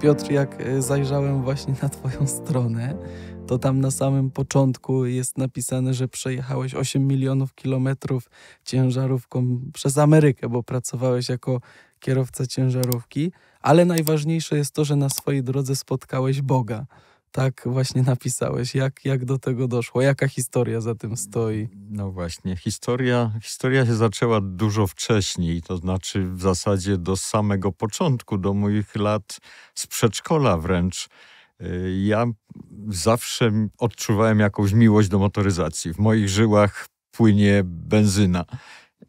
Piotr, jak e, zajrzałem właśnie na Twoją stronę, to tam na samym początku jest napisane, że przejechałeś 8 milionów kilometrów ciężarówką przez Amerykę, bo pracowałeś jako kierowca ciężarówki, ale najważniejsze jest to, że na swojej drodze spotkałeś Boga tak właśnie napisałeś. Jak, jak do tego doszło? Jaka historia za tym stoi? No właśnie, historia, historia się zaczęła dużo wcześniej, to znaczy w zasadzie do samego początku, do moich lat z przedszkola wręcz. Y, ja zawsze odczuwałem jakąś miłość do motoryzacji. W moich żyłach płynie benzyna.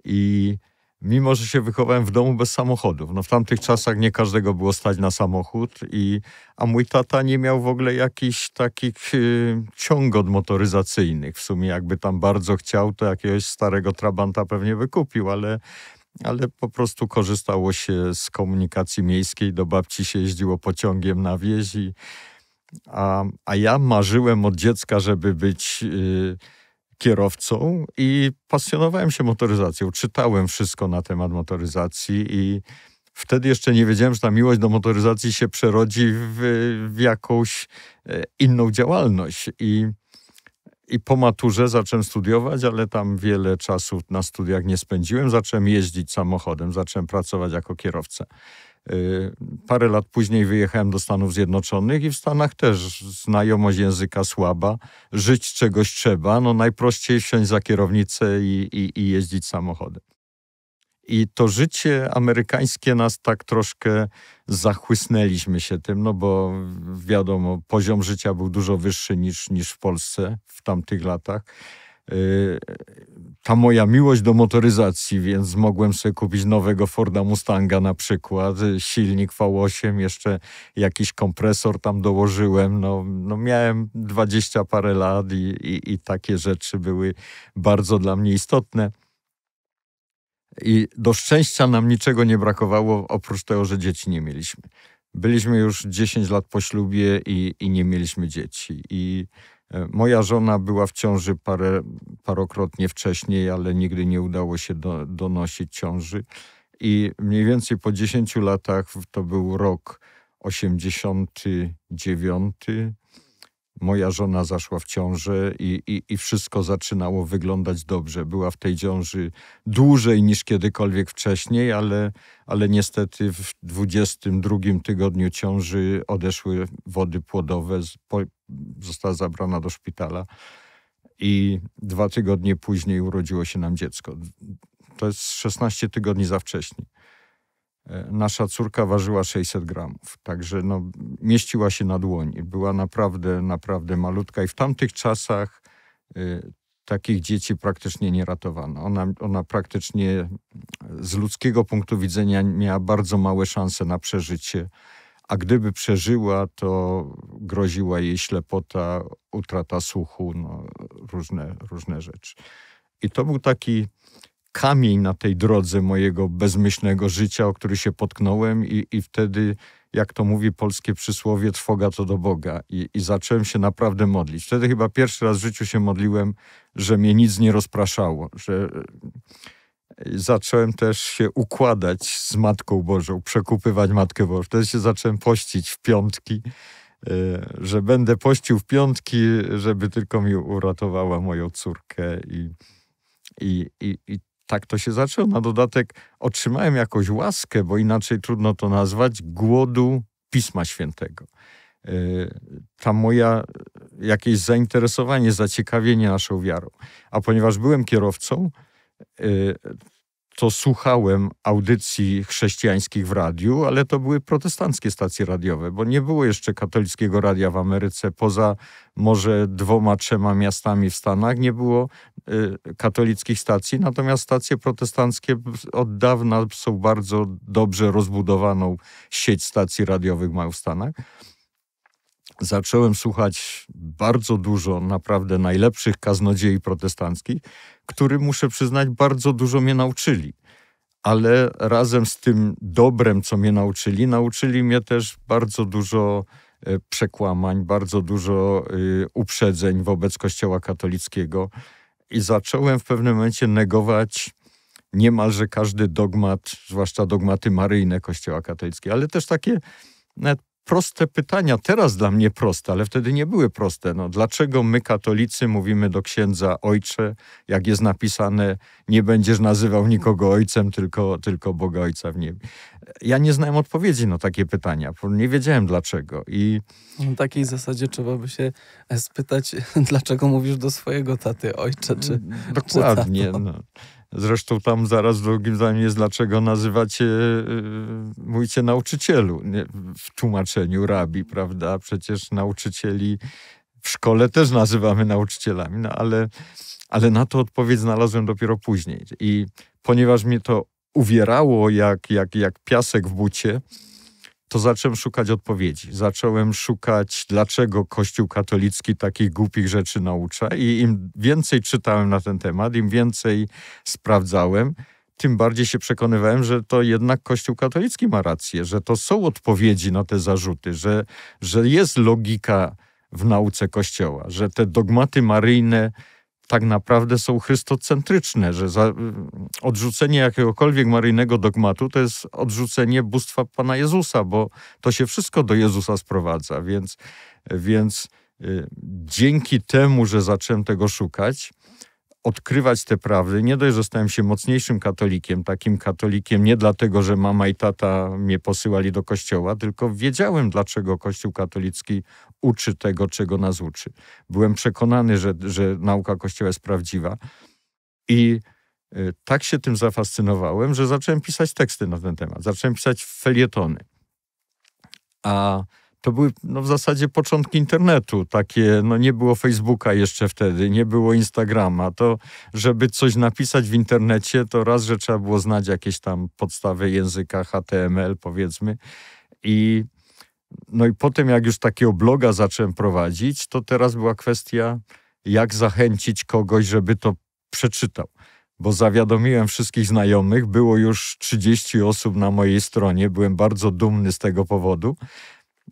I mimo że się wychowałem w domu bez samochodów. No w tamtych czasach nie każdego było stać na samochód, i, a mój tata nie miał w ogóle jakichś takich y, ciągot motoryzacyjnych. W sumie jakby tam bardzo chciał, to jakiegoś starego Trabanta pewnie wykupił, ale, ale po prostu korzystało się z komunikacji miejskiej. Do babci się jeździło pociągiem na wieś. a, a ja marzyłem od dziecka, żeby być... Y, kierowcą i pasjonowałem się motoryzacją. Czytałem wszystko na temat motoryzacji i wtedy jeszcze nie wiedziałem, że ta miłość do motoryzacji się przerodzi w, w jakąś e, inną działalność. I, I po maturze zacząłem studiować, ale tam wiele czasu na studiach nie spędziłem. Zacząłem jeździć samochodem, zacząłem pracować jako kierowca. Y, parę lat później wyjechałem do Stanów Zjednoczonych i w Stanach też znajomość języka słaba, żyć czegoś trzeba. No najprościej wsiąść za kierownicę i, i, i jeździć samochodem. I to życie amerykańskie nas tak troszkę zachłysnęliśmy się tym, no bo wiadomo, poziom życia był dużo wyższy niż, niż w Polsce w tamtych latach. Y, ta moja miłość do motoryzacji, więc mogłem sobie kupić nowego Forda Mustanga na przykład, y, silnik V8, jeszcze jakiś kompresor tam dołożyłem. No, no miałem dwadzieścia parę lat i, i, i takie rzeczy były bardzo dla mnie istotne. I do szczęścia nam niczego nie brakowało, oprócz tego, że dzieci nie mieliśmy. Byliśmy już 10 lat po ślubie i, i nie mieliśmy dzieci. I Moja żona była w ciąży parę, parokrotnie wcześniej, ale nigdy nie udało się do, donosić ciąży. I mniej więcej po 10 latach, to był rok 89, moja żona zaszła w ciążę i, i, i, wszystko zaczynało wyglądać dobrze. Była w tej ciąży dłużej niż kiedykolwiek wcześniej, ale, ale niestety w 22 tygodniu ciąży odeszły wody płodowe, została zabrana do szpitala i dwa tygodnie później urodziło się nam dziecko. To jest 16 tygodni za wcześnie. E, nasza córka ważyła 600 gramów, także no, mieściła się na dłoni. Była naprawdę, naprawdę malutka i w tamtych czasach y, takich dzieci praktycznie nie ratowano. Ona, ona praktycznie e, z ludzkiego punktu widzenia miała bardzo małe szanse na przeżycie, a gdyby przeżyła, to groziła jej ślepota, utrata słuchu, no, różne, różne rzeczy. I to był taki kamień na tej drodze mojego bezmyślnego życia, o który się potknąłem i, i wtedy, jak to mówi polskie przysłowie, trwoga to do Boga. I, I zacząłem się naprawdę modlić. Wtedy chyba pierwszy raz w życiu się modliłem, że mnie nic nie rozpraszało, że e, zacząłem też się układać z Matką Bożą, przekupywać Matkę Bożą. Wtedy się zacząłem pościć w piątki, e, że będę pościł w piątki, żeby tylko mi uratowała moją córkę i, i, i, i tak to się zaczęło. Na dodatek otrzymałem jakąś łaskę, bo inaczej trudno to nazwać, głodu Pisma Świętego. E, ta moja e, jakieś zainteresowanie, zaciekawienie naszą wiarą. A ponieważ byłem kierowcą, e, to słuchałem audycji chrześcijańskich w radiu, ale to były protestanckie stacje radiowe, bo nie było jeszcze katolickiego radia w Ameryce. Poza może dwoma, trzema miastami w Stanach nie było y, katolickich stacji, natomiast stacje protestanckie od dawna są bardzo dobrze rozbudowaną sieć stacji radiowych mają w Stanach zacząłem słuchać bardzo dużo naprawdę najlepszych kaznodziei protestanckich, który muszę przyznać bardzo dużo mnie nauczyli. Ale razem z tym dobrem, co mnie nauczyli, nauczyli mnie też bardzo dużo e, przekłamań, bardzo dużo y, uprzedzeń wobec Kościoła katolickiego i zacząłem w pewnym momencie negować niemalże każdy dogmat, zwłaszcza dogmaty maryjne Kościoła katolickiego, ale też takie nawet proste pytania, teraz dla mnie proste, ale wtedy nie były proste. No, dlaczego my, katolicy, mówimy do księdza ojcze, jak jest napisane, nie będziesz nazywał nikogo ojcem, tylko, tylko Boga Ojca w niebie? Ja nie znałem odpowiedzi na takie pytania, bo nie wiedziałem dlaczego. I no, na takiej zasadzie trzeba by się e, spytać, dlaczego mówisz do swojego taty ojcze, czy Dokładnie. Czy no. Zresztą tam zaraz w drugim zdaniu jest, dlaczego nazywacie, e, mówicie nauczycielu nie, w tłumaczeniu rabi, prawda? Przecież nauczycieli w szkole też nazywamy nauczycielami, no ale, ale na to odpowiedź znalazłem dopiero później. I ponieważ mnie to uwierało jak, jak, jak piasek w bucie, to zacząłem szukać odpowiedzi. Zacząłem szukać, dlaczego Kościół katolicki takich głupich rzeczy naucza, i im więcej czytałem na ten temat, im więcej sprawdzałem, tym bardziej się przekonywałem, że to jednak Kościół katolicki ma rację, że to są odpowiedzi na te zarzuty, że, że jest logika w nauce Kościoła, że te dogmaty maryjne tak naprawdę są chrystocentryczne, że za, odrzucenie jakiegokolwiek maryjnego dogmatu to jest odrzucenie bóstwa Pana Jezusa, bo to się wszystko do Jezusa sprowadza, więc, więc y, dzięki temu, że zacząłem tego szukać, odkrywać te prawdy. Nie dość, że stałem się mocniejszym katolikiem, takim katolikiem nie dlatego, że mama i tata mnie posyłali do kościoła, tylko wiedziałem, dlaczego Kościół katolicki uczy tego, czego nas uczy. Byłem przekonany, że, że nauka Kościoła jest prawdziwa. I y, tak się tym zafascynowałem, że zacząłem pisać teksty na ten temat. Zacząłem pisać felietony. A to były no, w zasadzie początki internetu, takie, no nie było Facebooka jeszcze wtedy, nie było Instagrama, to żeby coś napisać w internecie, to raz, że trzeba było znać jakieś tam podstawy języka HTML powiedzmy i no i potem jak już takiego bloga zacząłem prowadzić, to teraz była kwestia jak zachęcić kogoś, żeby to przeczytał bo zawiadomiłem wszystkich znajomych. Było już 30 osób na mojej stronie, byłem bardzo dumny z tego powodu,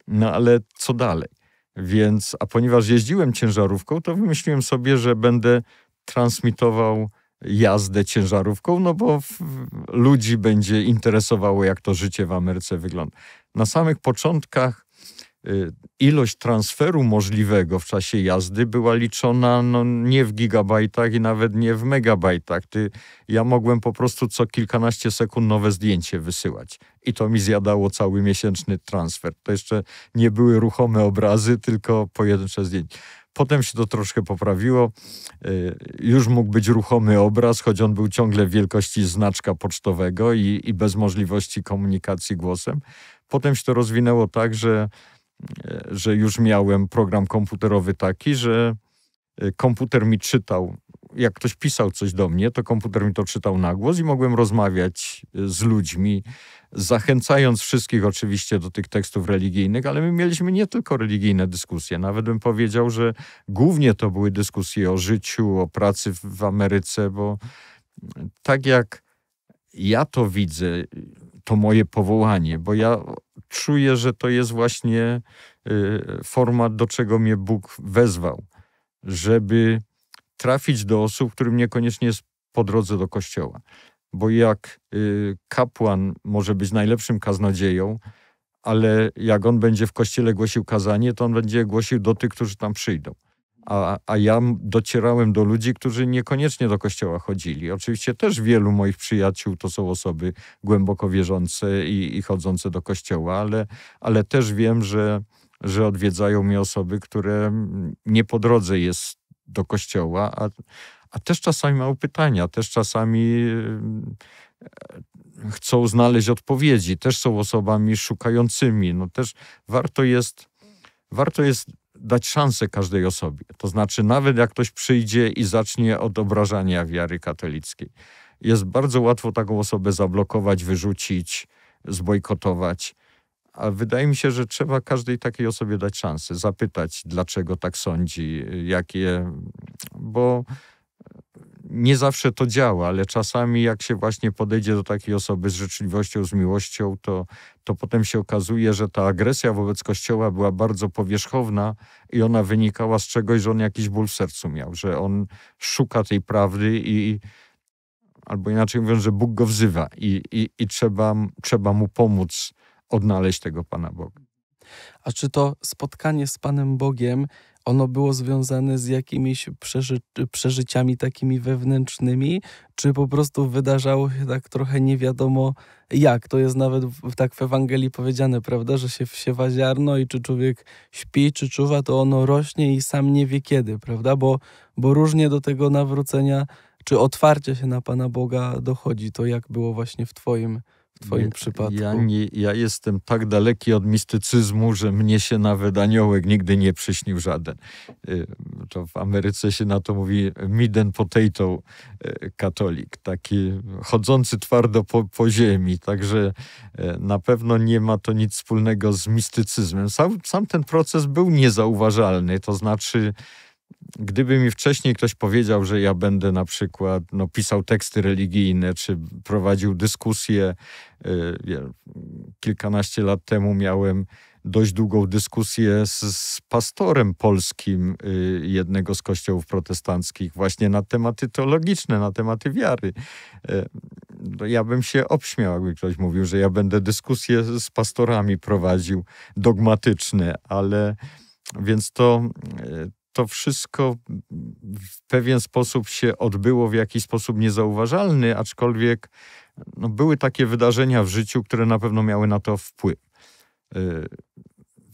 no ale co dalej? Więc, a ponieważ jeździłem ciężarówką, to wymyśliłem sobie, że będę transmitował jazdę ciężarówką, no bo w, ludzi będzie interesowało, jak to życie w Ameryce wygląda. Na samych początkach Y, ilość transferu możliwego w czasie jazdy była liczona no, nie w gigabajtach i nawet nie w megabajtach. Ty, ja mogłem po prostu co kilkanaście sekund nowe zdjęcie wysyłać i to mi zjadało cały miesięczny transfer. To jeszcze nie były ruchome obrazy, tylko pojedyncze zdjęcia. Potem się to troszkę poprawiło. Y, już mógł być ruchomy obraz, choć on był ciągle w wielkości znaczka pocztowego i, i bez możliwości komunikacji głosem. Potem się to rozwinęło tak, że E, że już miałem program komputerowy taki, że e, komputer mi czytał, jak ktoś pisał coś do mnie, to komputer mi to czytał na głos i mogłem rozmawiać e, z ludźmi, zachęcając wszystkich oczywiście do tych tekstów religijnych, ale my mieliśmy nie tylko religijne dyskusje. Nawet bym powiedział, że głównie to były dyskusje o życiu, o pracy w Ameryce, bo tak jak ja to widzę, to moje powołanie, bo ja czuję, że to jest właśnie y, forma, do czego mnie Bóg wezwał, żeby trafić do osób, którym niekoniecznie jest po drodze do kościoła. Bo jak y, kapłan może być najlepszym kaznodzieją, ale jak on będzie w kościele głosił kazanie, to on będzie głosił do tych, którzy tam przyjdą. A, a ja docierałem do ludzi, którzy niekoniecznie do kościoła chodzili. Oczywiście też wielu moich przyjaciół to są osoby głęboko wierzące i, i chodzące do kościoła, ale, ale też wiem, że, że odwiedzają mnie osoby, które nie po drodze jest do kościoła, a, a też czasami mają pytania, też czasami e, chcą znaleźć odpowiedzi, też są osobami szukającymi. No też warto jest, warto jest dać szansę każdej osobie. To znaczy, nawet jak ktoś przyjdzie i zacznie od obrażania wiary katolickiej, jest bardzo łatwo taką osobę zablokować, wyrzucić, zbojkotować. A wydaje mi się, że trzeba każdej takiej osobie dać szansę, zapytać, dlaczego tak sądzi, jakie, bo nie zawsze to działa, ale czasami jak się właśnie podejdzie do takiej osoby z życzliwością, z miłością, to, to potem się okazuje, że ta agresja wobec Kościoła była bardzo powierzchowna i ona wynikała z czegoś, że on jakiś ból w sercu miał, że on szuka tej prawdy i albo inaczej mówiąc, że Bóg go wzywa i, i, i trzeba, trzeba mu pomóc odnaleźć tego Pana Boga. A czy to spotkanie z Panem Bogiem ono było związane z jakimiś przeży przeżyciami takimi wewnętrznymi, czy po prostu wydarzało się tak trochę nie wiadomo jak. To jest nawet w, tak w Ewangelii powiedziane, prawda, że się wsiewa ziarno i czy człowiek śpi, czy czuwa, to ono rośnie i sam nie wie kiedy, prawda, bo, bo różnie do tego nawrócenia czy otwarcia się na Pana Boga dochodzi. To jak było właśnie w Twoim w Twoim nie, przypadku? Ja, nie, ja jestem tak daleki od mistycyzmu, że mnie się nawet aniołek nigdy nie przyśnił żaden. Y, to w Ameryce się na to mówi midden potato y, katolik, taki chodzący twardo po, po ziemi, także y, na pewno nie ma to nic wspólnego z mistycyzmem. Sam, sam ten proces był niezauważalny, to znaczy gdyby mi wcześniej ktoś powiedział, że ja będę na przykład no, pisał teksty religijne, czy prowadził dyskusje Y, kilkanaście lat temu miałem dość długą dyskusję z, z, pastorem polskim y, jednego z kościołów protestanckich właśnie na tematy teologiczne, na tematy wiary. Y, no, ja bym się obśmiał, jakby ktoś mówił, że ja będę dyskusję z pastorami prowadził dogmatyczne, ale więc to, to wszystko w pewien sposób się odbyło w jakiś sposób niezauważalny, aczkolwiek no, były takie wydarzenia w życiu, które na pewno miały na to wpływ. Y,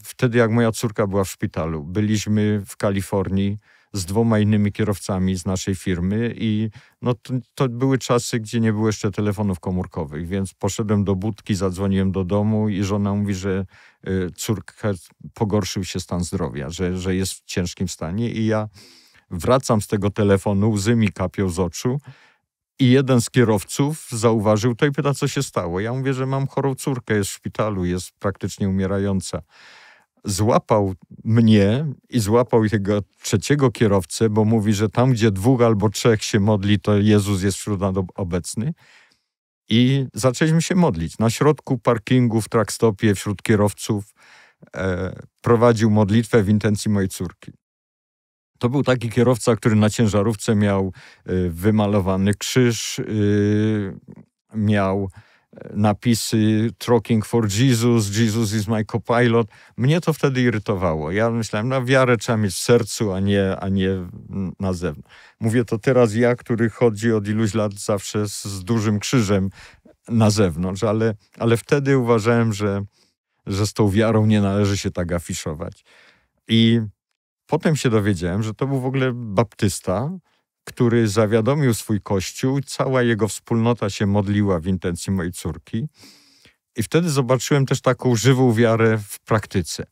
wtedy, jak moja córka była w szpitalu, byliśmy w Kalifornii z dwoma innymi kierowcami z naszej firmy i no, to, to, były czasy, gdzie nie było jeszcze telefonów komórkowych, więc poszedłem do budki, zadzwoniłem do domu i żona mówi, że y, córka pogorszył się stan zdrowia, że, że jest w ciężkim stanie i ja wracam z tego telefonu, łzy mi kapią z oczu, i jeden z kierowców zauważył to i pyta, co się stało. Ja mówię, że mam chorą córkę, jest w szpitalu, jest praktycznie umierająca. Złapał mnie i złapał jego trzeciego kierowcę, bo mówi, że tam, gdzie dwóch albo trzech się modli, to Jezus jest wśród nas obecny. I zaczęliśmy się modlić. Na środku parkingu, w trakstopie, wśród kierowców e, prowadził modlitwę w intencji mojej córki. To był taki kierowca, który na ciężarówce miał y, wymalowany krzyż, y, miał y, napisy Trucking for Jesus, Jesus is my copilot. Mnie to wtedy irytowało. Ja myślałem, na no, wiarę trzeba mieć w sercu, a nie, a nie na zewnątrz. Mówię to teraz ja, który chodzi od iluś lat zawsze z, z dużym krzyżem na zewnątrz, ale, ale wtedy uważałem, że, że z tą wiarą nie należy się tak afiszować. I Potem się dowiedziałem, że to był w ogóle baptysta, który zawiadomił swój kościół, cała jego wspólnota się modliła w intencji mojej córki. I wtedy zobaczyłem też taką żywą wiarę w praktyce.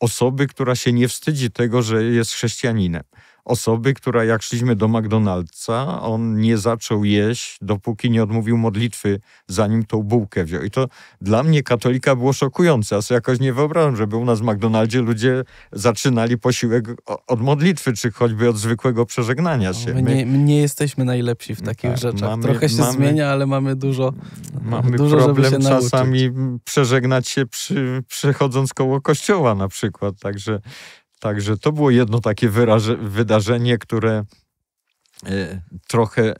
Osoby, która się nie wstydzi tego, że jest chrześcijaninem osoby, która jak szliśmy do McDonald'sa, on nie zaczął jeść, dopóki nie odmówił modlitwy, zanim tą bułkę wziął. I to dla mnie katolika było szokujące. Ja sobie jakoś nie wyobrażam, żeby u nas w McDonaldzie ludzie zaczynali posiłek od modlitwy, czy choćby od zwykłego przeżegnania no, się. My, my nie, my nie jesteśmy najlepsi w no takich tak, rzeczach. Mamy, Trochę się mamy, zmienia, ale mamy dużo Mamy dużo, problem czasami nauczyć. przeżegnać się przy, przechodząc koło kościoła na przykład, także Także to było jedno takie wyraże, wydarzenie, które e, trochę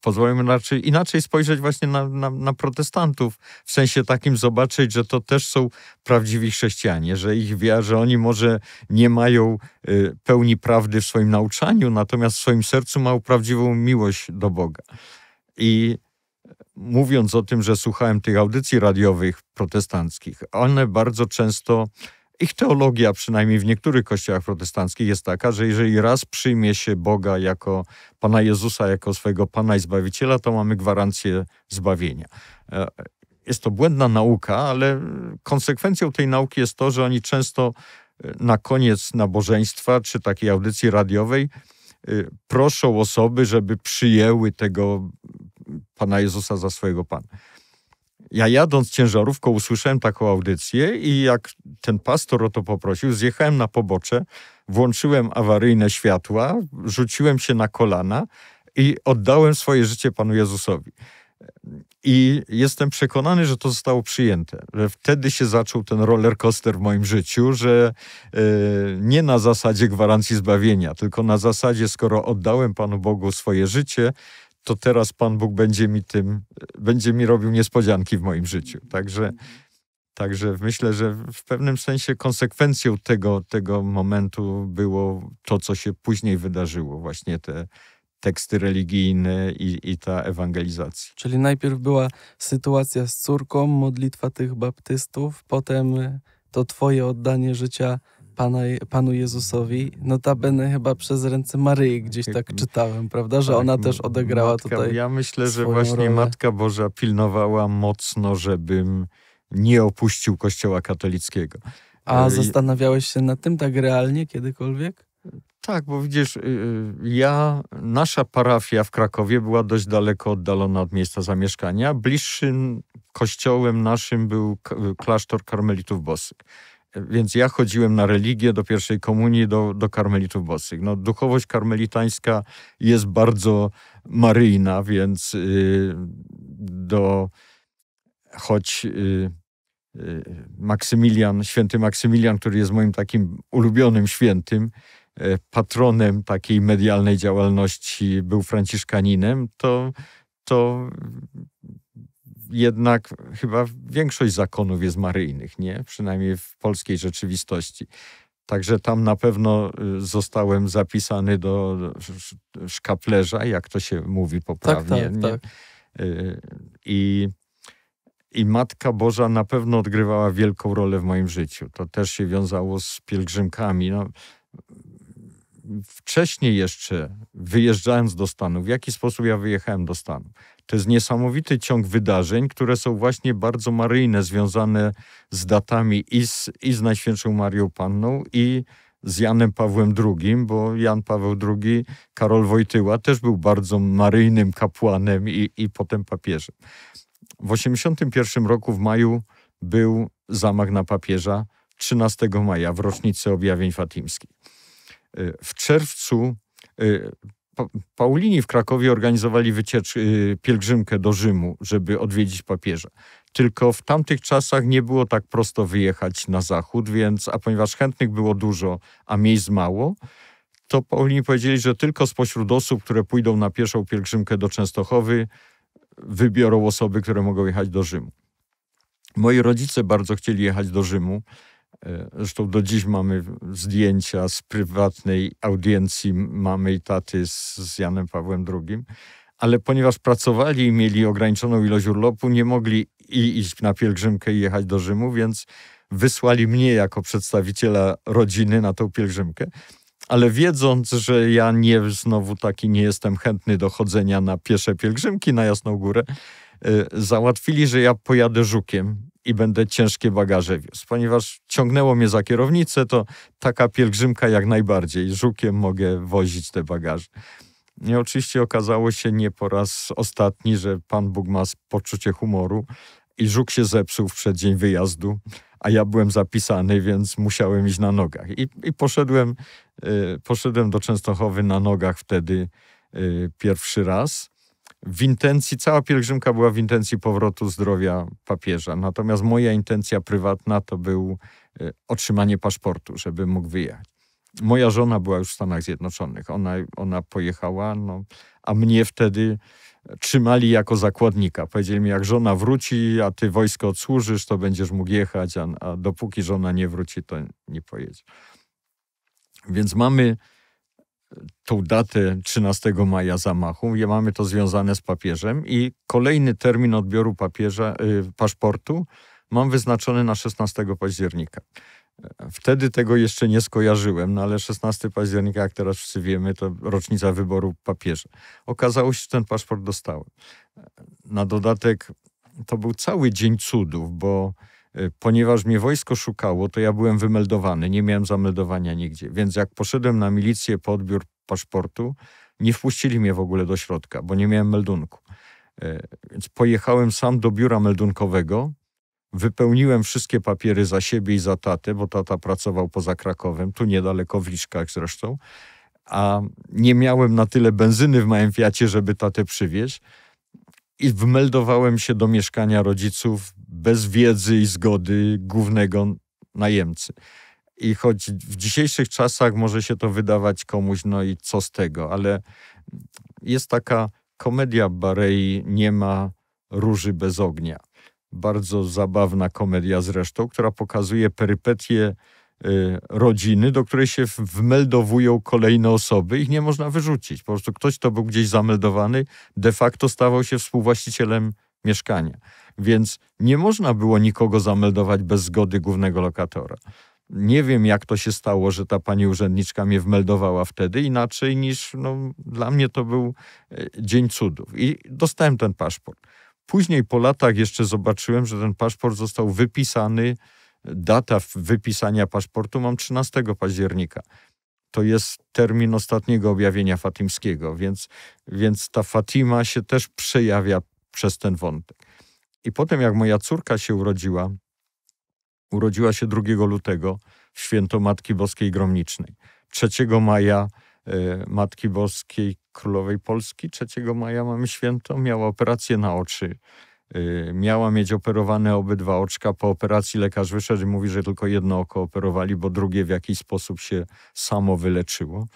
pozwoliło raczej inaczej spojrzeć właśnie na, na, na, protestantów, w sensie takim zobaczyć, że to też są prawdziwi chrześcijanie, że ich wiara, że oni może nie mają e, pełni prawdy w swoim nauczaniu, natomiast w swoim sercu mają prawdziwą miłość do Boga. I mówiąc o tym, że słuchałem tych audycji radiowych protestanckich, one bardzo często ich teologia, przynajmniej w niektórych kościołach protestanckich, jest taka, że jeżeli raz przyjmie się Boga jako Pana Jezusa, jako swojego Pana i Zbawiciela, to mamy gwarancję zbawienia. E, jest to błędna nauka, ale konsekwencją tej nauki jest to, że oni często e, na koniec nabożeństwa czy takiej audycji radiowej e, proszą osoby, żeby przyjęły tego Pana Jezusa za swojego Pana. Ja jadąc ciężarówką usłyszałem taką audycję i jak ten pastor o to poprosił, zjechałem na pobocze, włączyłem awaryjne światła, rzuciłem się na kolana i oddałem swoje życie Panu Jezusowi. I jestem przekonany, że to zostało przyjęte, że wtedy się zaczął ten roller coaster w moim życiu, że e, nie na zasadzie gwarancji zbawienia, tylko na zasadzie, skoro oddałem Panu Bogu swoje życie, to teraz Pan Bóg będzie mi tym, będzie mi robił niespodzianki w moim życiu. Także, także myślę, że w pewnym sensie konsekwencją tego, tego momentu było to, co się później wydarzyło, właśnie te teksty religijne i, i ta ewangelizacja. Czyli najpierw była sytuacja z córką, modlitwa tych baptystów, potem to Twoje oddanie życia Pana, Panu Jezusowi, notabene chyba przez ręce Maryi gdzieś tak, tak. czytałem, prawda, że tak, ona też odegrała matka, tutaj. Ja myślę, że właśnie rolę. Matka Boża pilnowała mocno, żebym nie opuścił Kościoła katolickiego. A e, zastanawiałeś się nad tym tak realnie kiedykolwiek? Tak, bo widzisz, y, y, ja, nasza parafia w Krakowie była dość daleko oddalona od miejsca zamieszkania. Bliższym kościołem naszym był klasztor karmelitów bosych. Więc ja chodziłem na religię do pierwszej komunii, do, do karmelitów bosych. No, duchowość karmelitańska jest bardzo maryjna, więc y, do choć y, y, Maksymilian, święty Maksymilian, który jest moim takim ulubionym świętym, e, patronem takiej medialnej działalności był franciszkaninem, to, to jednak chyba większość zakonów jest maryjnych, nie? Przynajmniej w polskiej rzeczywistości. Także tam na pewno y, zostałem zapisany do szkaplerza, jak to się mówi poprawnie. Tak, tak, tak. Y, I, I Matka Boża na pewno odgrywała wielką rolę w moim życiu. To też się wiązało z pielgrzymkami. No, wcześniej jeszcze, wyjeżdżając do Stanów, w jaki sposób ja wyjechałem do Stanów? To jest niesamowity ciąg wydarzeń, które są właśnie bardzo maryjne, związane z datami i z, i z Najświętszą Marią Panną i z Janem Pawłem II, bo Jan Paweł II, Karol Wojtyła też był bardzo maryjnym kapłanem i, i potem papieżem. W 1981 roku w maju był zamach na papieża 13 maja w rocznicę objawień fatimskich. Y, w czerwcu y, Paulini w Krakowie organizowali wycieczkę, y, pielgrzymkę do Rzymu, żeby odwiedzić papieża. Tylko w tamtych czasach nie było tak prosto wyjechać na zachód, więc, a ponieważ chętnych było dużo, a miejsc mało, to Paulini powiedzieli, że tylko spośród osób, które pójdą na pierwszą pielgrzymkę do Częstochowy, wybiorą osoby, które mogą jechać do Rzymu. Moi rodzice bardzo chcieli jechać do Rzymu E, zresztą do dziś mamy zdjęcia z prywatnej audiencji mamy i taty z, z Janem Pawłem II, ale ponieważ pracowali i mieli ograniczoną ilość urlopu, nie mogli i iść na pielgrzymkę i jechać do Rzymu, więc wysłali mnie jako przedstawiciela rodziny na tą pielgrzymkę. Ale wiedząc, że ja nie znowu taki nie jestem chętny do chodzenia na piesze pielgrzymki na Jasną Górę, e, załatwili, że ja pojadę żukiem i będę ciężkie bagaże wiózł. Ponieważ ciągnęło mnie za kierownicę, to taka pielgrzymka jak najbardziej. Żukiem mogę wozić te bagaże. I oczywiście okazało się nie po raz ostatni, że Pan Bóg ma poczucie humoru i żuk się zepsuł w przeddzień wyjazdu, a ja byłem zapisany, więc musiałem iść na nogach. I, i poszedłem, y, poszedłem do Częstochowy na nogach wtedy y, pierwszy raz w intencji, cała pielgrzymka była w intencji powrotu zdrowia papieża. Natomiast moja intencja prywatna to był e, otrzymanie paszportu, żeby mógł wyjechać. Moja żona była już w Stanach Zjednoczonych. Ona, ona pojechała, no, a mnie wtedy trzymali jako zakładnika. Powiedzieli mi, jak żona wróci, a ty wojsko odsłużysz, to będziesz mógł jechać, a, a dopóki żona nie wróci, to nie pojedzie. Więc mamy tą datę 13 maja zamachu, ja mamy to związane z papieżem i kolejny termin odbioru papieża, y, paszportu mam wyznaczony na 16 października. Wtedy tego jeszcze nie skojarzyłem, no ale 16 października, jak teraz wszyscy wiemy, to rocznica wyboru papieża. Okazało się, że ten paszport dostałem. Na dodatek to był cały dzień cudów, bo Y, ponieważ mnie wojsko szukało, to ja byłem wymeldowany, nie miałem zameldowania nigdzie. Więc jak poszedłem na milicję po odbiór paszportu, nie wpuścili mnie w ogóle do środka, bo nie miałem meldunku. Y, więc pojechałem sam do biura meldunkowego, wypełniłem wszystkie papiery za siebie i za tatę, bo tata pracował poza Krakowem, tu niedaleko w Liszkach zresztą, a nie miałem na tyle benzyny w moim Fiacie, żeby tatę przywieźć i wmeldowałem się do mieszkania rodziców bez wiedzy i zgody głównego najemcy. I choć w dzisiejszych czasach może się to wydawać komuś, no i co z tego, ale jest taka komedia Barei Nie ma róży bez ognia. Bardzo zabawna komedia zresztą, która pokazuje perypetie y, rodziny, do której się wmeldowują kolejne osoby. Ich nie można wyrzucić. Po prostu ktoś, kto był gdzieś zameldowany, de facto stawał się współwłaścicielem mieszkania więc nie można było nikogo zameldować bez zgody głównego lokatora. Nie wiem, jak to się stało, że ta pani urzędniczka mnie wmeldowała wtedy, inaczej niż no, dla mnie to był e, dzień cudów. I dostałem ten paszport. Później po latach jeszcze zobaczyłem, że ten paszport został wypisany. Data wypisania paszportu mam 13 października. To jest termin ostatniego objawienia fatimskiego, więc, więc ta Fatima się też przejawia przez ten wątek. I potem, jak moja córka się urodziła, urodziła się 2 lutego w święto Matki Boskiej Gromnicznej. 3 maja y, Matki Boskiej Królowej Polski, 3 maja mamy święto, miała operację na oczy. E, miała mieć operowane obydwa oczka. Po operacji lekarz wyszedł i mówi, że tylko jedno oko operowali, bo drugie w jakiś sposób się samo wyleczyło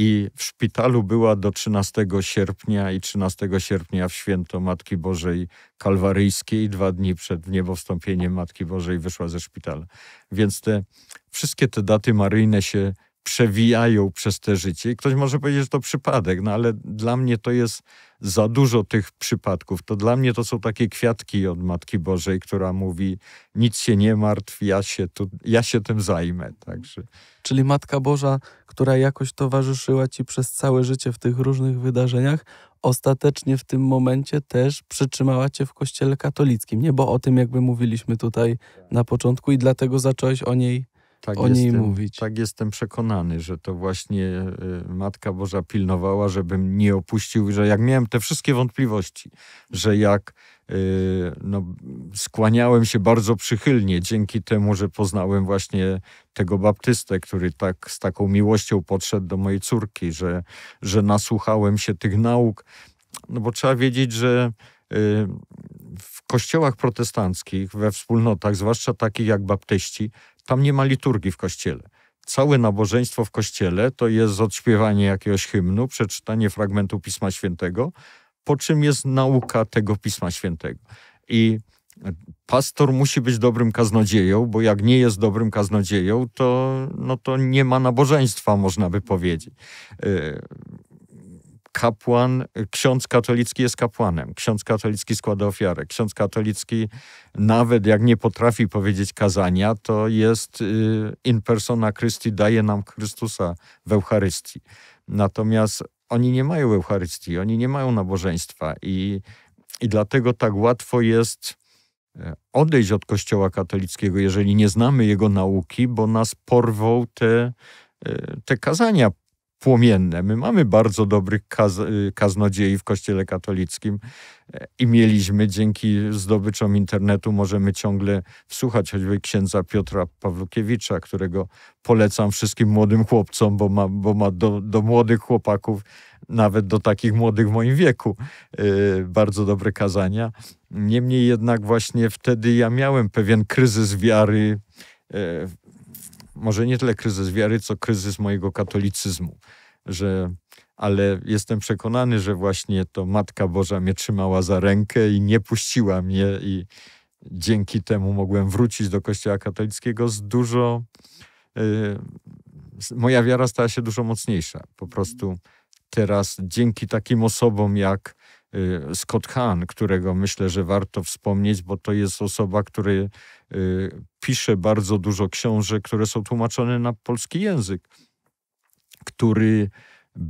i w szpitalu była do 13 sierpnia i 13 sierpnia w święto Matki Bożej Kalwaryjskiej, dwa dni przed niebowstąpieniem Matki Bożej wyszła ze szpitala. Więc te wszystkie te daty maryjne się przewijają przez te życie. I ktoś może powiedzieć, że to przypadek, no ale dla mnie to jest za dużo tych przypadków. To dla mnie to są takie kwiatki od Matki Bożej, która mówi: Nic się nie martw, ja się, tu, ja się tym zajmę. Także. Czyli Matka Boża, która jakoś towarzyszyła ci przez całe życie w tych różnych wydarzeniach, ostatecznie w tym momencie też przytrzymała cię w kościele katolickim. Nie, bo o tym jakby mówiliśmy tutaj na początku i dlatego zacząłeś o niej tak o niej jestem, mówić. Tak jestem przekonany, że to właśnie y, Matka Boża pilnowała, żebym nie opuścił, że jak miałem te wszystkie wątpliwości, że jak y, no, skłaniałem się bardzo przychylnie dzięki temu, że poznałem właśnie tego baptystę, który tak z taką miłością podszedł do mojej córki, że, że nasłuchałem się tych nauk. No bo trzeba wiedzieć, że y, w kościołach protestanckich, we wspólnotach, zwłaszcza takich jak baptyści, tam nie ma liturgii w kościele. Całe nabożeństwo w kościele to jest odśpiewanie jakiegoś hymnu, przeczytanie fragmentu Pisma Świętego, po czym jest nauka tego Pisma Świętego. I e, pastor musi być dobrym kaznodzieją, bo jak nie jest dobrym kaznodzieją, to, no to nie ma nabożeństwa, można by powiedzieć. E, kapłan, ksiądz katolicki jest kapłanem, ksiądz katolicki składa ofiarę, ksiądz katolicki nawet jak nie potrafi powiedzieć kazania, to jest y, in persona Christi, daje nam Chrystusa w Eucharystii. Natomiast oni nie mają Eucharystii, oni nie mają nabożeństwa i, i dlatego tak łatwo jest e, odejść od Kościoła katolickiego, jeżeli nie znamy jego nauki, bo nas porwą te, e, te kazania płomienne. My mamy bardzo dobrych kaz y, kaznodziei w Kościele katolickim e, i mieliśmy dzięki zdobyczom internetu możemy ciągle wsłuchać choćby księdza Piotra Pawlukiewicza, którego polecam wszystkim młodym chłopcom, bo ma, bo ma do, do młodych chłopaków, nawet do takich młodych w moim wieku, yy, bardzo dobre kazania. Niemniej jednak właśnie wtedy ja miałem pewien kryzys wiary, e, może nie tyle kryzys wiary, co kryzys mojego katolicyzmu, że ale jestem przekonany, że właśnie to Matka Boża mnie trzymała za rękę i nie puściła mnie i dzięki temu mogłem wrócić do Kościoła katolickiego z dużo y, moja wiara stała się dużo mocniejsza. Po prostu teraz dzięki takim osobom jak Y, Scott Hahn, którego myślę, że warto wspomnieć, bo to jest osoba, który y, pisze bardzo dużo książek, które są tłumaczone na polski język, który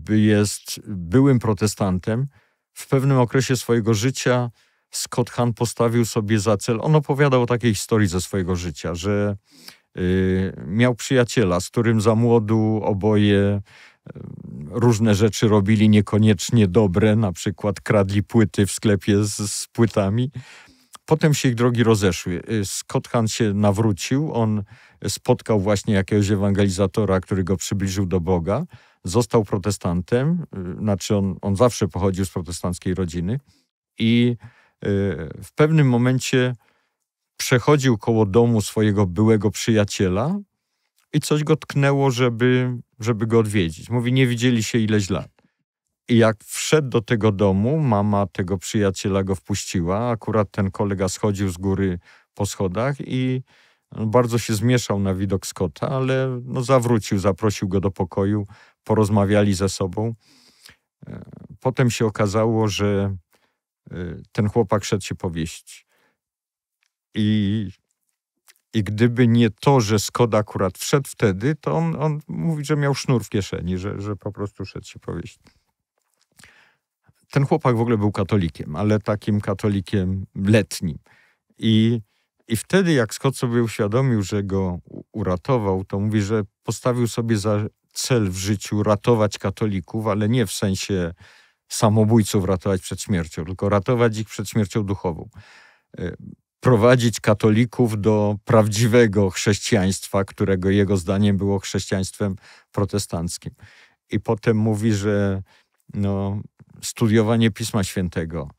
jest byłym protestantem. W pewnym okresie swojego życia Scott Hahn postawił sobie za cel, on opowiadał o takiej historii ze swojego życia, że y, miał przyjaciela, z którym za młodu oboje różne rzeczy robili niekoniecznie dobre, na przykład kradli płyty w sklepie z, z płytami. Potem się ich drogi rozeszły. Y, Scott Hunt się nawrócił, on spotkał właśnie jakiegoś ewangelizatora, który go przybliżył do Boga. Został protestantem, y, znaczy on, on zawsze pochodził z protestanckiej rodziny i y, w pewnym momencie przechodził koło domu swojego byłego przyjaciela, i coś go tknęło, żeby, żeby go odwiedzić. Mówi, nie widzieli się ileś lat. I jak wszedł do tego domu, mama tego przyjaciela go wpuściła. Akurat ten kolega schodził z góry po schodach i no, bardzo się zmieszał na widok Scotta, ale no zawrócił, zaprosił go do pokoju, porozmawiali ze sobą. E, potem się okazało, że e, ten chłopak szedł się powieść. I i gdyby nie to, że Skoda akurat wszedł wtedy, to on, on mówi, że miał sznur w kieszeni, że, że po prostu szedł się powieść. Ten chłopak w ogóle był katolikiem, ale takim katolikiem letnim. I, i wtedy, jak Scott sobie uświadomił, że go uratował, to mówi, że postawił sobie za cel w życiu ratować katolików, ale nie w sensie samobójców ratować przed śmiercią, tylko ratować ich przed śmiercią duchową y, prowadzić katolików do prawdziwego chrześcijaństwa, którego jego zdaniem było chrześcijaństwem protestanckim. I potem mówi, że no, studiowanie Pisma Świętego,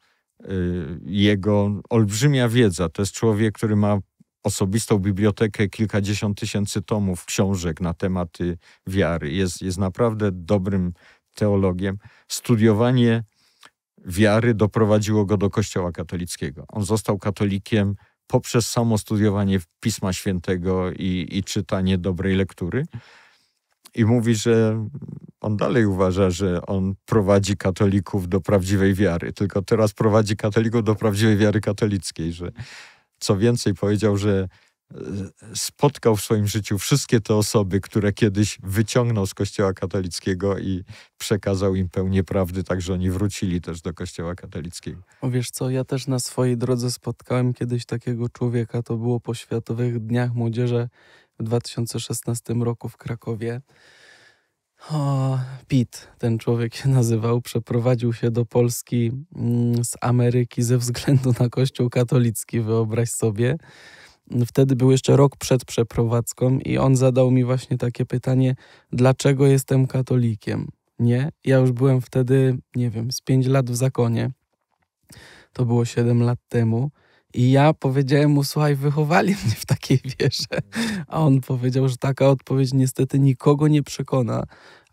y, jego olbrzymia wiedza, to jest człowiek, który ma osobistą bibliotekę kilkadziesiąt tysięcy tomów książek na tematy wiary. Jest, jest naprawdę dobrym teologiem. Studiowanie wiary doprowadziło go do Kościoła katolickiego. On został katolikiem poprzez samo studiowanie Pisma Świętego i, i czytanie dobrej lektury. I mówi, że on dalej uważa, że on prowadzi katolików do prawdziwej wiary, tylko teraz prowadzi katolików do prawdziwej wiary katolickiej, że co więcej powiedział, że spotkał w swoim życiu wszystkie te osoby, które kiedyś wyciągnął z Kościoła katolickiego i przekazał im pełnię prawdy, tak że oni wrócili też do Kościoła katolickiego. O wiesz co, ja też na swojej drodze spotkałem kiedyś takiego człowieka, to było po Światowych Dniach Młodzieży w 2016 roku w Krakowie. O, Pit, ten człowiek się nazywał, przeprowadził się do Polski mm, z Ameryki ze względu na Kościół katolicki, wyobraź sobie wtedy był jeszcze rok przed przeprowadzką i on zadał mi właśnie takie pytanie, dlaczego jestem katolikiem? Nie, ja już byłem wtedy, nie wiem, z 5 lat w zakonie. To było 7 lat temu. I ja powiedziałem mu, słuchaj, wychowali mnie w takiej wierze. A on powiedział, że taka odpowiedź niestety nikogo nie przekona,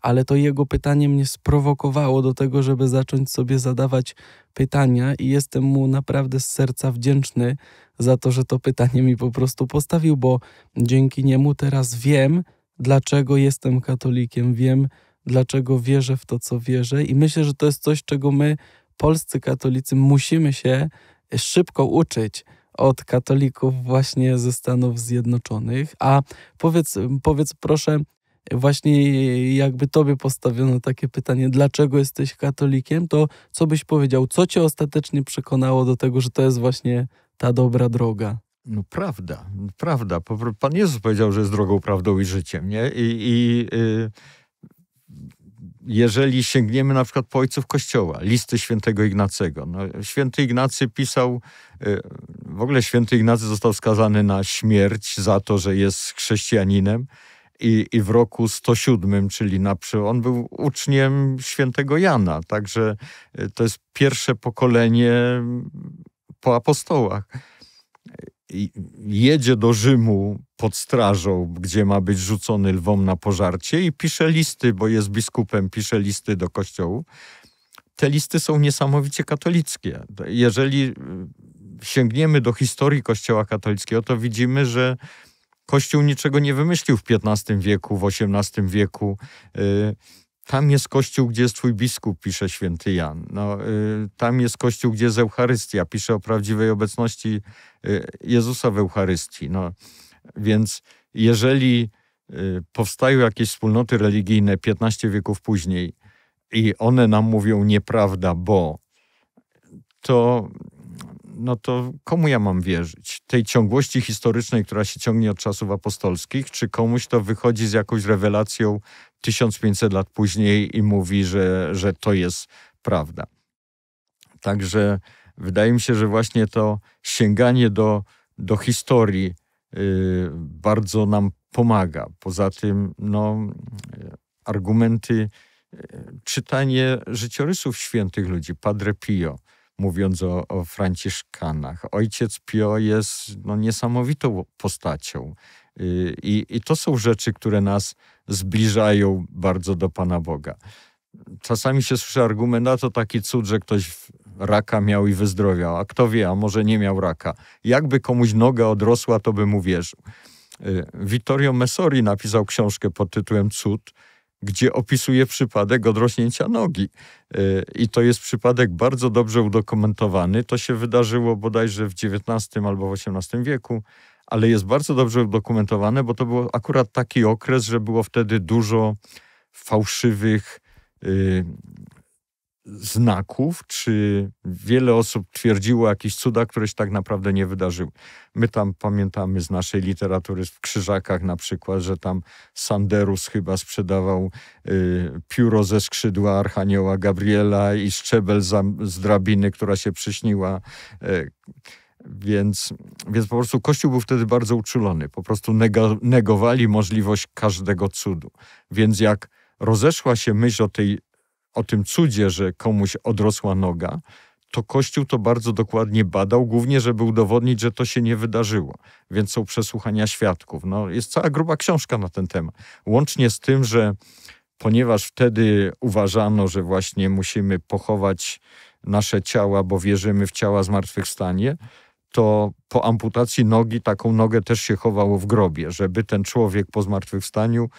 ale to jego pytanie mnie sprowokowało do tego, żeby zacząć sobie zadawać pytania, i jestem mu naprawdę z serca wdzięczny za to, że to pytanie mi po prostu postawił, bo dzięki niemu teraz wiem, dlaczego jestem katolikiem, wiem, dlaczego wierzę w to, co wierzę, i myślę, że to jest coś, czego my, polscy katolicy, musimy się szybko uczyć od katolików właśnie ze Stanów Zjednoczonych. A powiedz, powiedz proszę, właśnie jakby tobie postawiono takie pytanie, dlaczego jesteś katolikiem, to co byś powiedział, co cię ostatecznie przekonało do tego, że to jest właśnie ta dobra droga? No prawda, prawda. Pan Jezus powiedział, że jest drogą, prawdą i życiem, nie? I, i y, jeżeli sięgniemy na przykład po ojców Kościoła, listy świętego Ignacego. No, święty Ignacy pisał, y, w ogóle święty Ignacy został skazany na śmierć za to, że jest chrześcijaninem i, i w roku 107, czyli na przy, on był uczniem świętego Jana, także e, to jest pierwsze pokolenie mm, po apostołach. Jedzie do Rzymu pod strażą, gdzie ma być rzucony lwom na pożarcie i pisze listy, bo jest biskupem, pisze listy do kościołów. Te listy są niesamowicie katolickie. Jeżeli mm, sięgniemy do historii Kościoła katolickiego, to widzimy, że Kościół niczego nie wymyślił w XV wieku, w XVIII wieku. Y, tam jest kościół, gdzie jest twój biskup, pisze święty Jan. No, y, tam jest kościół, gdzie jest Eucharystia, pisze o prawdziwej obecności y, Jezusa w Eucharystii. No, więc jeżeli powstają jakieś wspólnoty religijne 15 wieków później i one nam mówią nieprawda, bo to no to komu ja mam wierzyć? Tej ciągłości historycznej, która się ciągnie od czasów apostolskich, czy komuś to wychodzi z jakąś rewelacją 1500 lat później i mówi, że, że to jest prawda? Także wydaje mi się, że właśnie to sięganie do, do historii yy, bardzo nam pomaga. Poza tym, no, argumenty, y, czytanie życiorysów świętych ludzi, Padre Pio, mówiąc o, o Franciszkanach. Ojciec Pio jest no, niesamowitą postacią. Y, I, I to są rzeczy, które nas zbliżają bardzo do Pana Boga. Czasami się słyszy argument, a to taki cud, że ktoś raka miał i wyzdrowiał, a kto wie, a może nie miał raka. Jakby komuś noga odrosła, to bym uwierzył. Y, Vittorio Messori napisał książkę pod tytułem Cud, gdzie opisuje przypadek odrośnięcia nogi. E, I to jest przypadek bardzo dobrze udokumentowany. To się wydarzyło bodajże w XIX albo XVIII wieku, ale jest bardzo dobrze udokumentowane, bo to był akurat taki okres, że było wtedy dużo fałszywych y, znaków, czy wiele osób twierdziło jakieś cuda, które się tak naprawdę nie wydarzyły. My tam pamiętamy z naszej literatury w Krzyżakach na przykład, że tam Sanderus chyba sprzedawał y, pióro ze skrzydła Archanioła Gabriela i szczebel za, z drabiny, która się przyśniła. Y, więc, więc po prostu Kościół był wtedy bardzo uczulony. Po prostu negowali możliwość każdego cudu. Więc jak rozeszła się myśl o tej o tym cudzie, że komuś odrosła noga, to Kościół to bardzo dokładnie badał, głównie żeby udowodnić, że to się nie wydarzyło. Więc są przesłuchania świadków. No, jest cała gruba książka na ten temat. Łącznie z tym, że ponieważ wtedy uważano, że właśnie musimy pochować nasze ciała, bo wierzymy w ciała zmartwychwstanie, to po amputacji nogi taką nogę też się chowało w grobie, żeby ten człowiek po zmartwychwstaniu,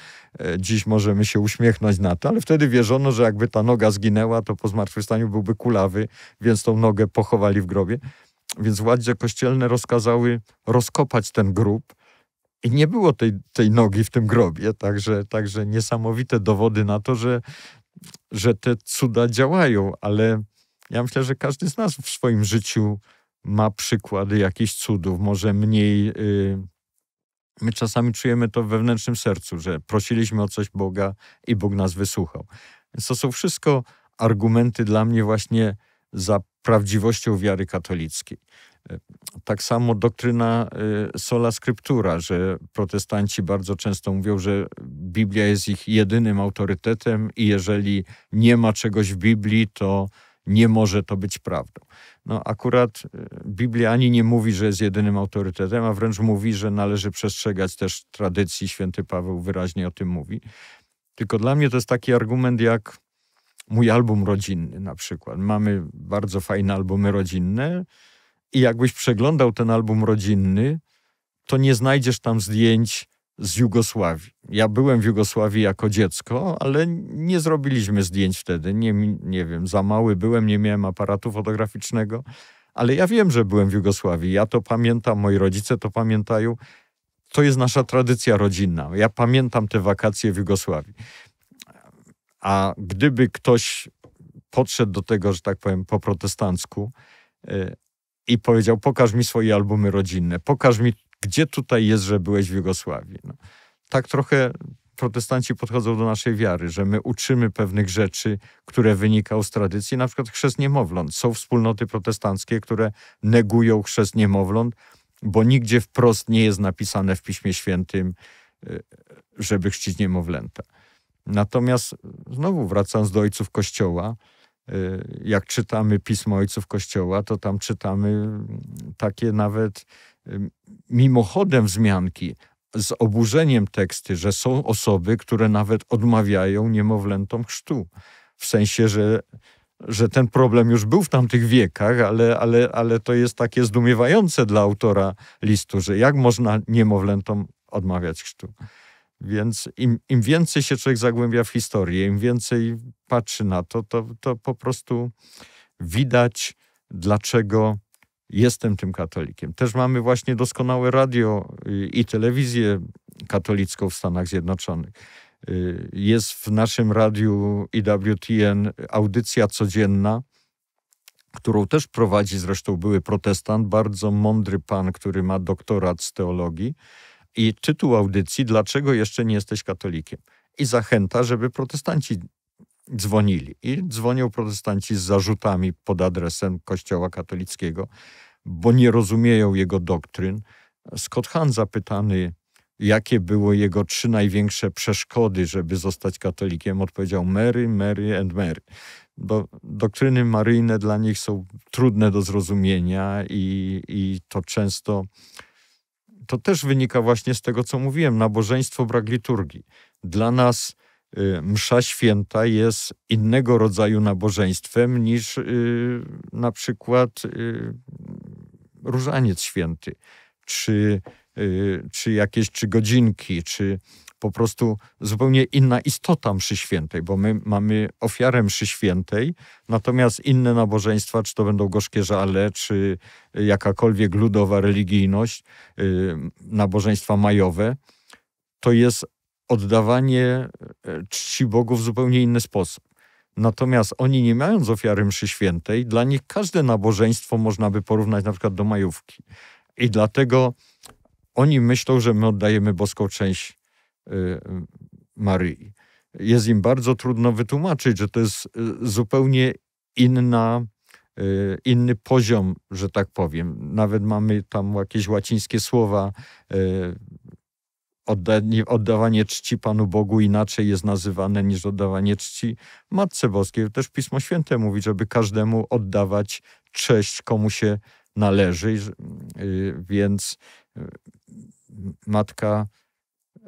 e, dziś możemy się uśmiechnąć na to, ale wtedy wierzono, że jakby ta noga zginęła, to po zmartwychwstaniu byłby kulawy, więc tą nogę pochowali w grobie. Więc władze kościelne rozkazały rozkopać ten grób, i nie było tej, tej nogi w tym grobie, także, także niesamowite dowody na to, że, że te cuda działają, ale ja myślę, że każdy z nas w swoim życiu ma przykłady jakichś cudów, może mniej. Y, my czasami czujemy to w wewnętrznym sercu, że prosiliśmy o coś Boga i Bóg nas wysłuchał. Więc to są wszystko argumenty dla mnie właśnie za prawdziwością wiary katolickiej. Y, tak samo doktryna y, sola scriptura, że protestanci bardzo często mówią, że Biblia jest ich jedynym autorytetem i jeżeli nie ma czegoś w Biblii, to nie może to być prawdą. No akurat y, Biblia ani nie mówi, że jest jedynym autorytetem, a wręcz mówi, że należy przestrzegać też tradycji. Święty Paweł wyraźnie o tym mówi. Tylko dla mnie to jest taki argument jak mój album rodzinny na przykład. Mamy bardzo fajne albumy rodzinne i jakbyś przeglądał ten album rodzinny, to nie znajdziesz tam zdjęć z Jugosławii. Ja byłem w Jugosławii jako dziecko, ale nie zrobiliśmy zdjęć wtedy. Nie, nie wiem, za mały byłem, nie miałem aparatu fotograficznego, ale ja wiem, że byłem w Jugosławii. Ja to pamiętam, moi rodzice to pamiętają. To jest nasza tradycja rodzinna. Ja pamiętam te wakacje w Jugosławii. A gdyby ktoś podszedł do tego, że tak powiem, po protestancku, yy, i powiedział: Pokaż mi swoje albumy rodzinne, pokaż mi gdzie tutaj jest, że byłeś w Jugosławii? No. Tak trochę protestanci podchodzą do naszej wiary, że my uczymy pewnych rzeczy, które wynikają z tradycji, na przykład chrzest niemowląt. Są wspólnoty protestanckie, które negują chrzest niemowląt, bo nigdzie wprost nie jest napisane w Piśmie Świętym, e, żeby chrzcić niemowlęta. Natomiast znowu wracając do ojców Kościoła, e, jak czytamy pismo ojców Kościoła, to tam czytamy takie nawet mimochodem wzmianki z oburzeniem teksty, że są osoby, które nawet odmawiają niemowlętom chrztu. W sensie, że, że ten problem już był w tamtych wiekach, ale, ale, ale to jest takie zdumiewające dla autora listu, że jak można niemowlętom odmawiać chrztu. Więc im, im więcej się człowiek zagłębia w historię, im więcej patrzy na to, to, to po prostu widać, dlaczego jestem tym katolikiem. Też mamy właśnie doskonałe radio y, i telewizję katolicką w Stanach Zjednoczonych. Y, jest w naszym radiu IWTN audycja codzienna, którą też prowadzi zresztą były protestant, bardzo mądry pan, który ma doktorat z teologii. I tytuł audycji Dlaczego jeszcze nie jesteś katolikiem? I zachęta, żeby protestanci dzwonili. I dzwonią protestanci z zarzutami pod adresem Kościoła katolickiego, bo nie rozumieją jego doktryn. Scott Hahn zapytany, jakie były jego trzy największe przeszkody, żeby zostać katolikiem, odpowiedział Mary, Mary and Mary. Bo doktryny maryjne dla nich są trudne do zrozumienia i, i to często to też wynika właśnie z tego, co mówiłem, nabożeństwo brak liturgii. Dla nas Y, msza święta jest innego rodzaju nabożeństwem niż y, na przykład y, różaniec święty, czy, czy jakieś trzy godzinki, czy po prostu zupełnie inna istota mszy świętej, bo my mamy ofiarę mszy świętej, natomiast inne nabożeństwa, czy to będą gorzkie żale, czy jakakolwiek ludowa religijność, nabożeństwa majowe, to jest oddawanie e, czci Bogu w zupełnie inny sposób. Natomiast oni nie mając ofiary mszy świętej, dla nich każde nabożeństwo można by porównać na przykład do majówki. I dlatego oni myślą, że my oddajemy boską część y, Maryi. Jest im bardzo trudno wytłumaczyć, że to jest y, zupełnie inna, y, inny poziom, że tak powiem. Nawet mamy tam jakieś łacińskie słowa, Oddanie, oddawanie czci Panu Bogu inaczej jest nazywane niż oddawanie czci Matce Boskiej. Też Pismo Święte mówi, żeby każdemu oddawać cześć, komu się należy. Y, więc y, Matka y,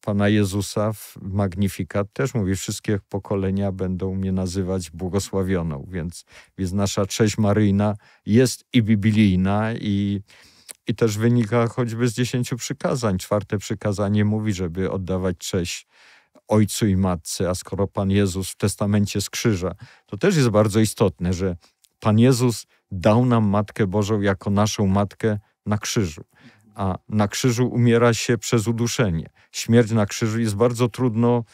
Pana Jezusa w Magnifikat też mówi, wszystkie pokolenia będą mnie nazywać błogosławioną, więc, więc nasza cześć maryjna jest i biblijna i, i też wynika choćby z dziesięciu przykazań. Czwarte przykazanie mówi, żeby oddawać cześć ojcu i matce, a skoro Pan Jezus w testamencie z krzyża, to też jest bardzo istotne, że Pan Jezus dał nam Matkę Bożą jako naszą matkę na krzyżu. A na krzyżu umiera się przez uduszenie. Śmierć na krzyżu jest bardzo trudno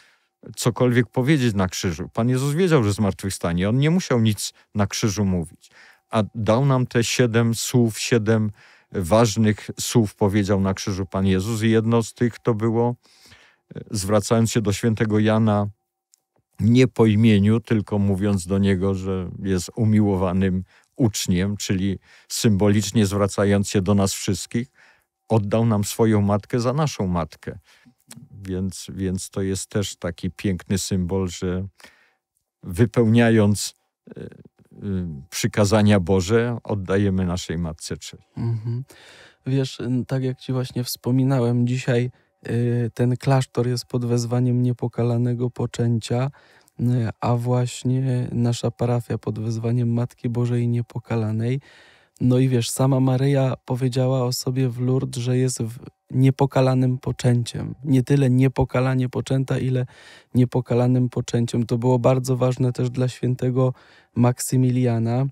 cokolwiek powiedzieć na krzyżu. Pan Jezus wiedział, że zmartwychwstanie. On nie musiał nic na krzyżu mówić. A dał nam te siedem słów, siedem ważnych słów powiedział na krzyżu Pan Jezus i jedno z tych to było, e, zwracając się do świętego Jana nie po imieniu, tylko mówiąc do niego, że jest umiłowanym uczniem, czyli symbolicznie zwracając się do nas wszystkich, oddał nam swoją matkę za naszą matkę. Więc, więc to jest też taki piękny symbol, że wypełniając e, Y, przykazania Boże oddajemy naszej Matce Czech. Mhm. Wiesz, y, tak jak Ci właśnie wspominałem, dzisiaj y, ten klasztor jest pod wezwaniem niepokalanego poczęcia, a właśnie nasza parafia pod wezwaniem Matki Bożej Niepokalanej. No i wiesz, sama Maryja powiedziała o sobie w Lourdes, że jest w niepokalanym poczęciem. Nie tyle niepokalanie poczęta, ile niepokalanym poczęciem. To było bardzo ważne też dla świętego Maksymiliana.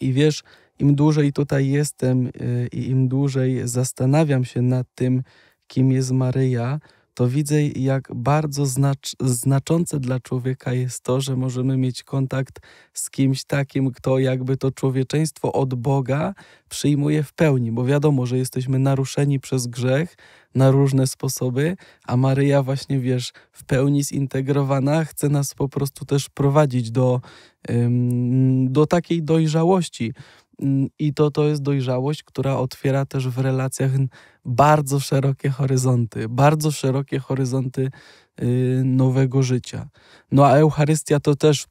I wiesz, im dłużej tutaj jestem y, i im dłużej zastanawiam się nad tym, kim jest Maryja, to widzę, jak bardzo znacz, znaczące dla człowieka jest to, że możemy mieć kontakt z kimś takim, kto jakby to człowieczeństwo od Boga przyjmuje w pełni, bo wiadomo, że jesteśmy naruszeni przez grzech na różne sposoby, a Maryja właśnie, wiesz, w pełni zintegrowana chce nas po prostu też prowadzić do, do takiej dojrzałości Mm, I to, to jest dojrzałość, która otwiera też w relacjach bardzo szerokie horyzonty, bardzo szerokie horyzonty y, nowego życia. No a Eucharystia to też,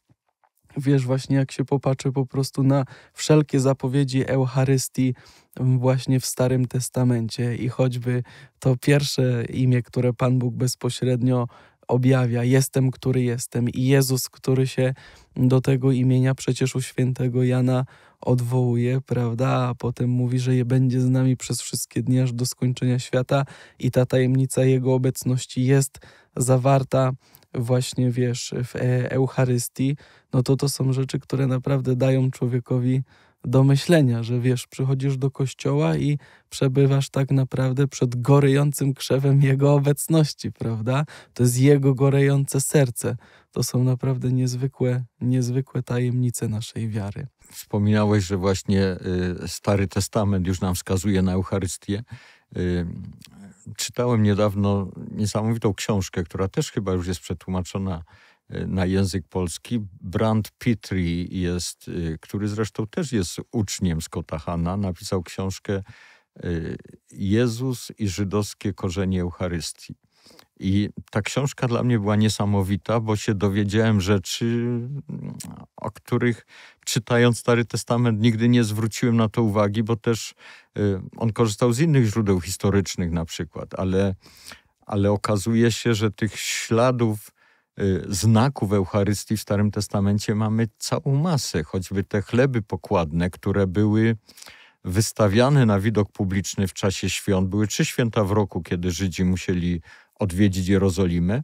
wiesz, właśnie jak się popatrzy po prostu na wszelkie zapowiedzi Eucharystii mm, właśnie w Starym Testamencie i choćby to pierwsze imię, które Pan Bóg bezpośrednio objawia. Jestem, który jestem i Jezus, który się do tego imienia przecież u świętego Jana odwołuje, prawda? A potem mówi, że je będzie z nami przez wszystkie dni aż do skończenia świata i ta tajemnica jego obecności jest zawarta właśnie, wiesz, w e- Eucharystii, no to to są rzeczy, które naprawdę dają człowiekowi do myślenia, że wiesz, przychodzisz do kościoła i przebywasz tak naprawdę przed gorejącym krzewem Jego obecności, prawda? To jest Jego gorejące serce. To są naprawdę niezwykłe, niezwykłe tajemnice naszej wiary. Wspominałeś, że właśnie y, Stary Testament już nam wskazuje na Eucharystię. Y, czytałem niedawno niesamowitą książkę, która też chyba już jest przetłumaczona E, na język polski. Brand Petrie jest, e, który zresztą też jest uczniem Scotta Hanna, napisał książkę e, Jezus i żydowskie korzenie Eucharystii. I ta książka dla mnie była niesamowita, bo się dowiedziałem rzeczy, o których czytając Stary Testament nigdy nie zwróciłem na to uwagi, bo też on korzystał z innych źródeł historycznych na przykład, ale, ale okazuje się, że tych śladów Y, znaków Eucharystii w Starym Testamencie mamy całą masę, choćby te chleby pokładne, które były wystawiane na widok publiczny w czasie świąt. Były trzy święta w roku, kiedy Żydzi musieli odwiedzić Jerozolimę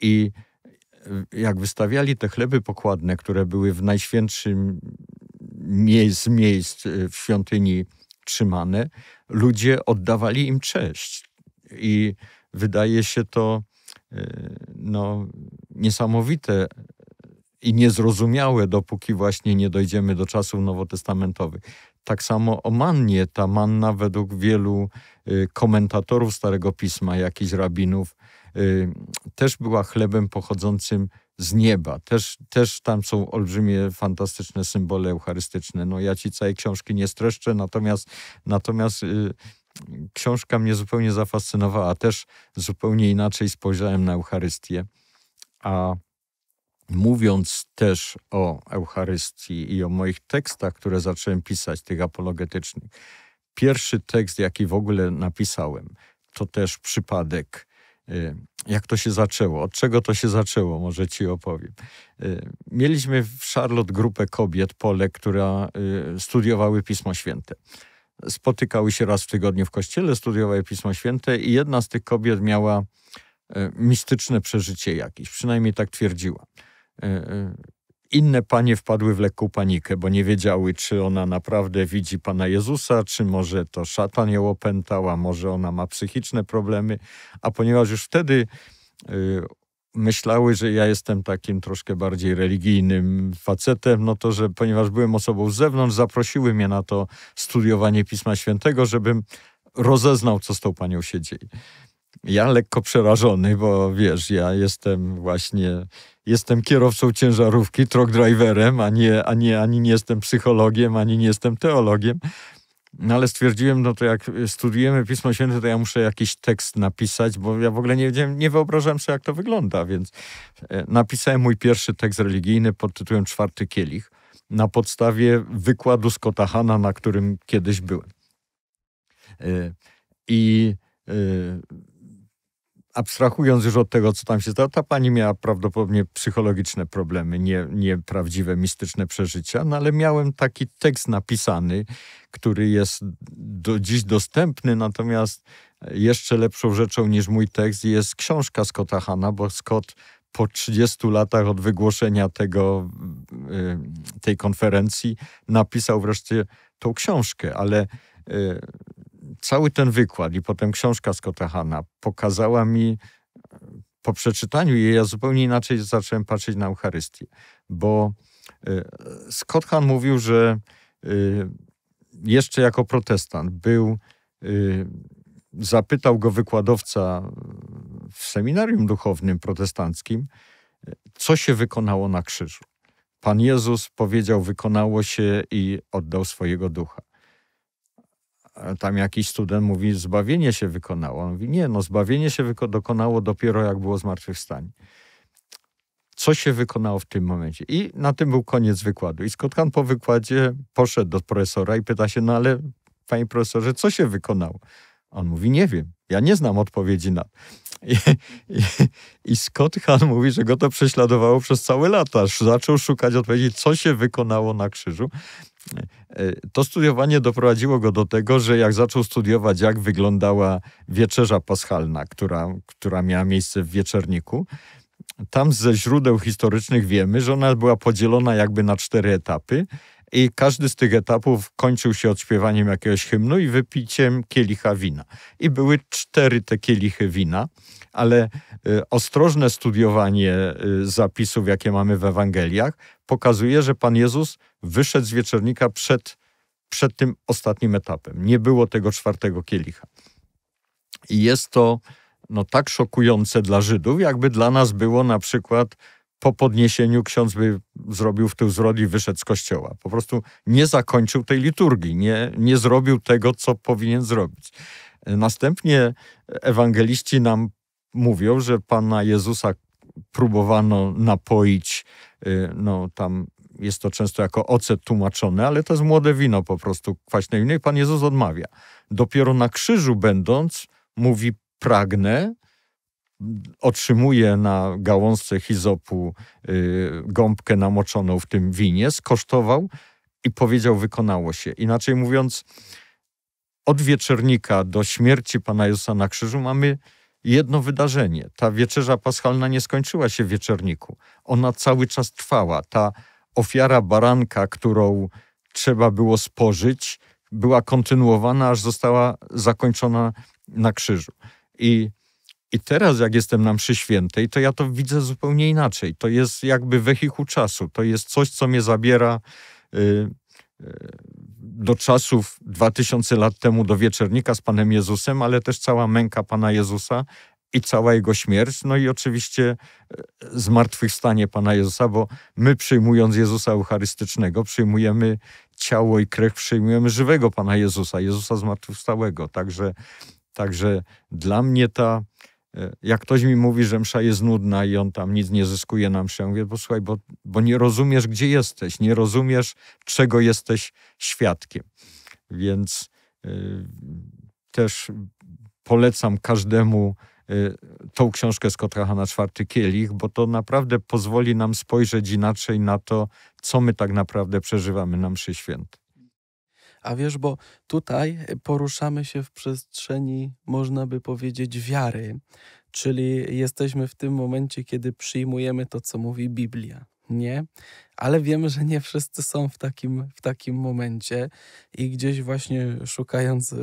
i y, jak wystawiali te chleby pokładne, które były w najświętszym miejsc, miejsc y, w świątyni trzymane, ludzie oddawali im cześć. I wydaje się to no, niesamowite i niezrozumiałe, dopóki właśnie nie dojdziemy do czasów nowotestamentowych. Tak samo o mannie. Ta manna według wielu y, komentatorów Starego Pisma, jakichś rabinów, y, też była chlebem pochodzącym z nieba. Też, też tam są olbrzymie, fantastyczne symbole eucharystyczne. No ja ci całej książki nie streszczę, natomiast, natomiast y, książka mnie zupełnie zafascynowała. Też zupełnie inaczej spojrzałem na Eucharystię. A mówiąc też o Eucharystii i o moich tekstach, które zacząłem pisać, tych apologetycznych, pierwszy tekst, jaki w ogóle napisałem, to też przypadek. Y, jak to się zaczęło? Od czego to się zaczęło? Może ci opowiem. Y, mieliśmy w Charlotte grupę kobiet, pole, która y, studiowały Pismo Święte spotykały się raz w tygodniu w kościele, studiowały Pismo Święte i jedna z tych kobiet miała e, mistyczne przeżycie jakieś, przynajmniej tak twierdziła. E, e, inne panie wpadły w lekką panikę, bo nie wiedziały, czy ona naprawdę widzi Pana Jezusa, czy może to szatan ją opętał, a może ona ma psychiczne problemy. A ponieważ już wtedy myślały, że ja jestem takim troszkę bardziej religijnym facetem, no to, że ponieważ byłem osobą z zewnątrz, zaprosiły mnie na to studiowanie Pisma Świętego, żebym rozeznał, co z tą panią się dzieje. Ja lekko przerażony, bo wiesz, ja jestem właśnie, jestem kierowcą ciężarówki, truck driverem, a nie, a nie, ani nie jestem psychologiem, ani nie jestem teologiem. No ale stwierdziłem, no to jak studiujemy Pismo Święte, to ja muszę jakiś tekst napisać, bo ja w ogóle nie nie wyobrażałem sobie, jak to wygląda, więc e, napisałem mój pierwszy tekst religijny pod tytułem Czwarty Kielich na podstawie wykładu Scotta Hanna, na którym kiedyś byłem. E, I e, abstrahując już od tego, co tam się stało, ta pani miała prawdopodobnie psychologiczne problemy, nie, nieprawdziwe, mistyczne przeżycia, no ale miałem taki tekst napisany, który jest do dziś dostępny, natomiast e, jeszcze lepszą rzeczą niż mój tekst jest książka Scotta Hanna, bo Scott po 30 latach od wygłoszenia tego, e, tej konferencji napisał wreszcie tą książkę, ale e, cały ten wykład i potem książka Scotta Hanna pokazała mi, e, po przeczytaniu jej ja zupełnie inaczej zacząłem patrzeć na Eucharystię, bo e, Scott Hahn mówił, że e, jeszcze jako protestant był, zapytał go wykładowca w seminarium duchownym protestanckim, co się wykonało na krzyżu. Pan Jezus powiedział, wykonało się i oddał swojego ducha tam jakiś student mówi, zbawienie się wykonało. On mówi, nie, no zbawienie się dokonało dopiero jak było zmartwychwstanie. Co się wykonało w tym momencie? I na tym był koniec wykładu. I Scott Kahn po wykładzie poszedł do profesora i pyta się, no ale panie profesorze, co się wykonało? On mówi, nie wiem. Ja nie znam odpowiedzi na. I, i, I, Scott Hahn mówi, że go to prześladowało przez całe lata. Zaczął szukać odpowiedzi, co się wykonało na krzyżu. E, to studiowanie doprowadziło go do tego, że jak zaczął studiować, jak wyglądała wieczerza paschalna, która, która miała miejsce w wieczorniku, tam ze źródeł historycznych wiemy, że ona była podzielona jakby na cztery etapy i każdy z tych etapów kończył się odśpiewaniem jakiegoś hymnu i wypiciem kielicha wina. I były cztery te kielichy wina, ale e, ostrożne studiowanie e, zapisów, jakie mamy w Ewangeliach, pokazuje, że Pan Jezus wyszedł z wieczornika przed, przed tym ostatnim etapem. Nie było tego czwartego kielicha. I jest to no, tak szokujące dla Żydów, jakby dla nas było na przykład po podniesieniu ksiądz by zrobił w tył zwrot i wyszedł z kościoła. Po prostu nie zakończył tej liturgii, nie, nie zrobił tego, co powinien zrobić. Następnie ewangeliści nam mówią, że Pana Jezusa próbowano napoić, y, no tam jest to często jako ocet tłumaczone, ale to jest młode wino po prostu kwaśne wino i Pan Jezus odmawia. Dopiero na krzyżu będąc mówi pragnę, otrzymuje na gałązce hizopu y, gąbkę namoczoną w tym winie, skosztował i powiedział: Wykonało się. Inaczej mówiąc, od wieczornika do śmierci pana Jezusa na krzyżu mamy jedno wydarzenie. Ta wieczerza paschalna nie skończyła się w wieczorniku. Ona cały czas trwała. Ta ofiara baranka, którą trzeba było spożyć, była kontynuowana, aż została zakończona na krzyżu. I i teraz, jak jestem na mszy świętej, to ja to widzę zupełnie inaczej. To jest jakby wehikuł czasu. To jest coś, co mnie zabiera y, y, do czasów 2000 lat temu, do wieczornika z Panem Jezusem, ale też cała męka Pana Jezusa i cała Jego śmierć, no i oczywiście y, zmartwychwstanie Pana Jezusa, bo my przyjmując Jezusa Eucharystycznego, przyjmujemy ciało i krew, przyjmujemy żywego Pana Jezusa, Jezusa zmartwychwstałego. Także, także dla mnie ta E, jak ktoś mi mówi, że msza jest nudna i on tam nic nie zyskuje na mszę, mówię, posłuchaj, bo, bo nie rozumiesz, gdzie jesteś, nie rozumiesz, czego jesteś świadkiem. Więc y, też polecam każdemu y, tą książkę Skotracha na czwarty kielich, bo to naprawdę pozwoli nam spojrzeć inaczej na to, co my tak naprawdę przeżywamy na mszy świętej. A wiesz, bo tutaj e, poruszamy się w przestrzeni, można by powiedzieć, wiary, czyli jesteśmy w tym momencie, kiedy przyjmujemy to, co mówi Biblia. Nie, ale wiemy, że nie wszyscy są w takim, w takim momencie i gdzieś właśnie szukając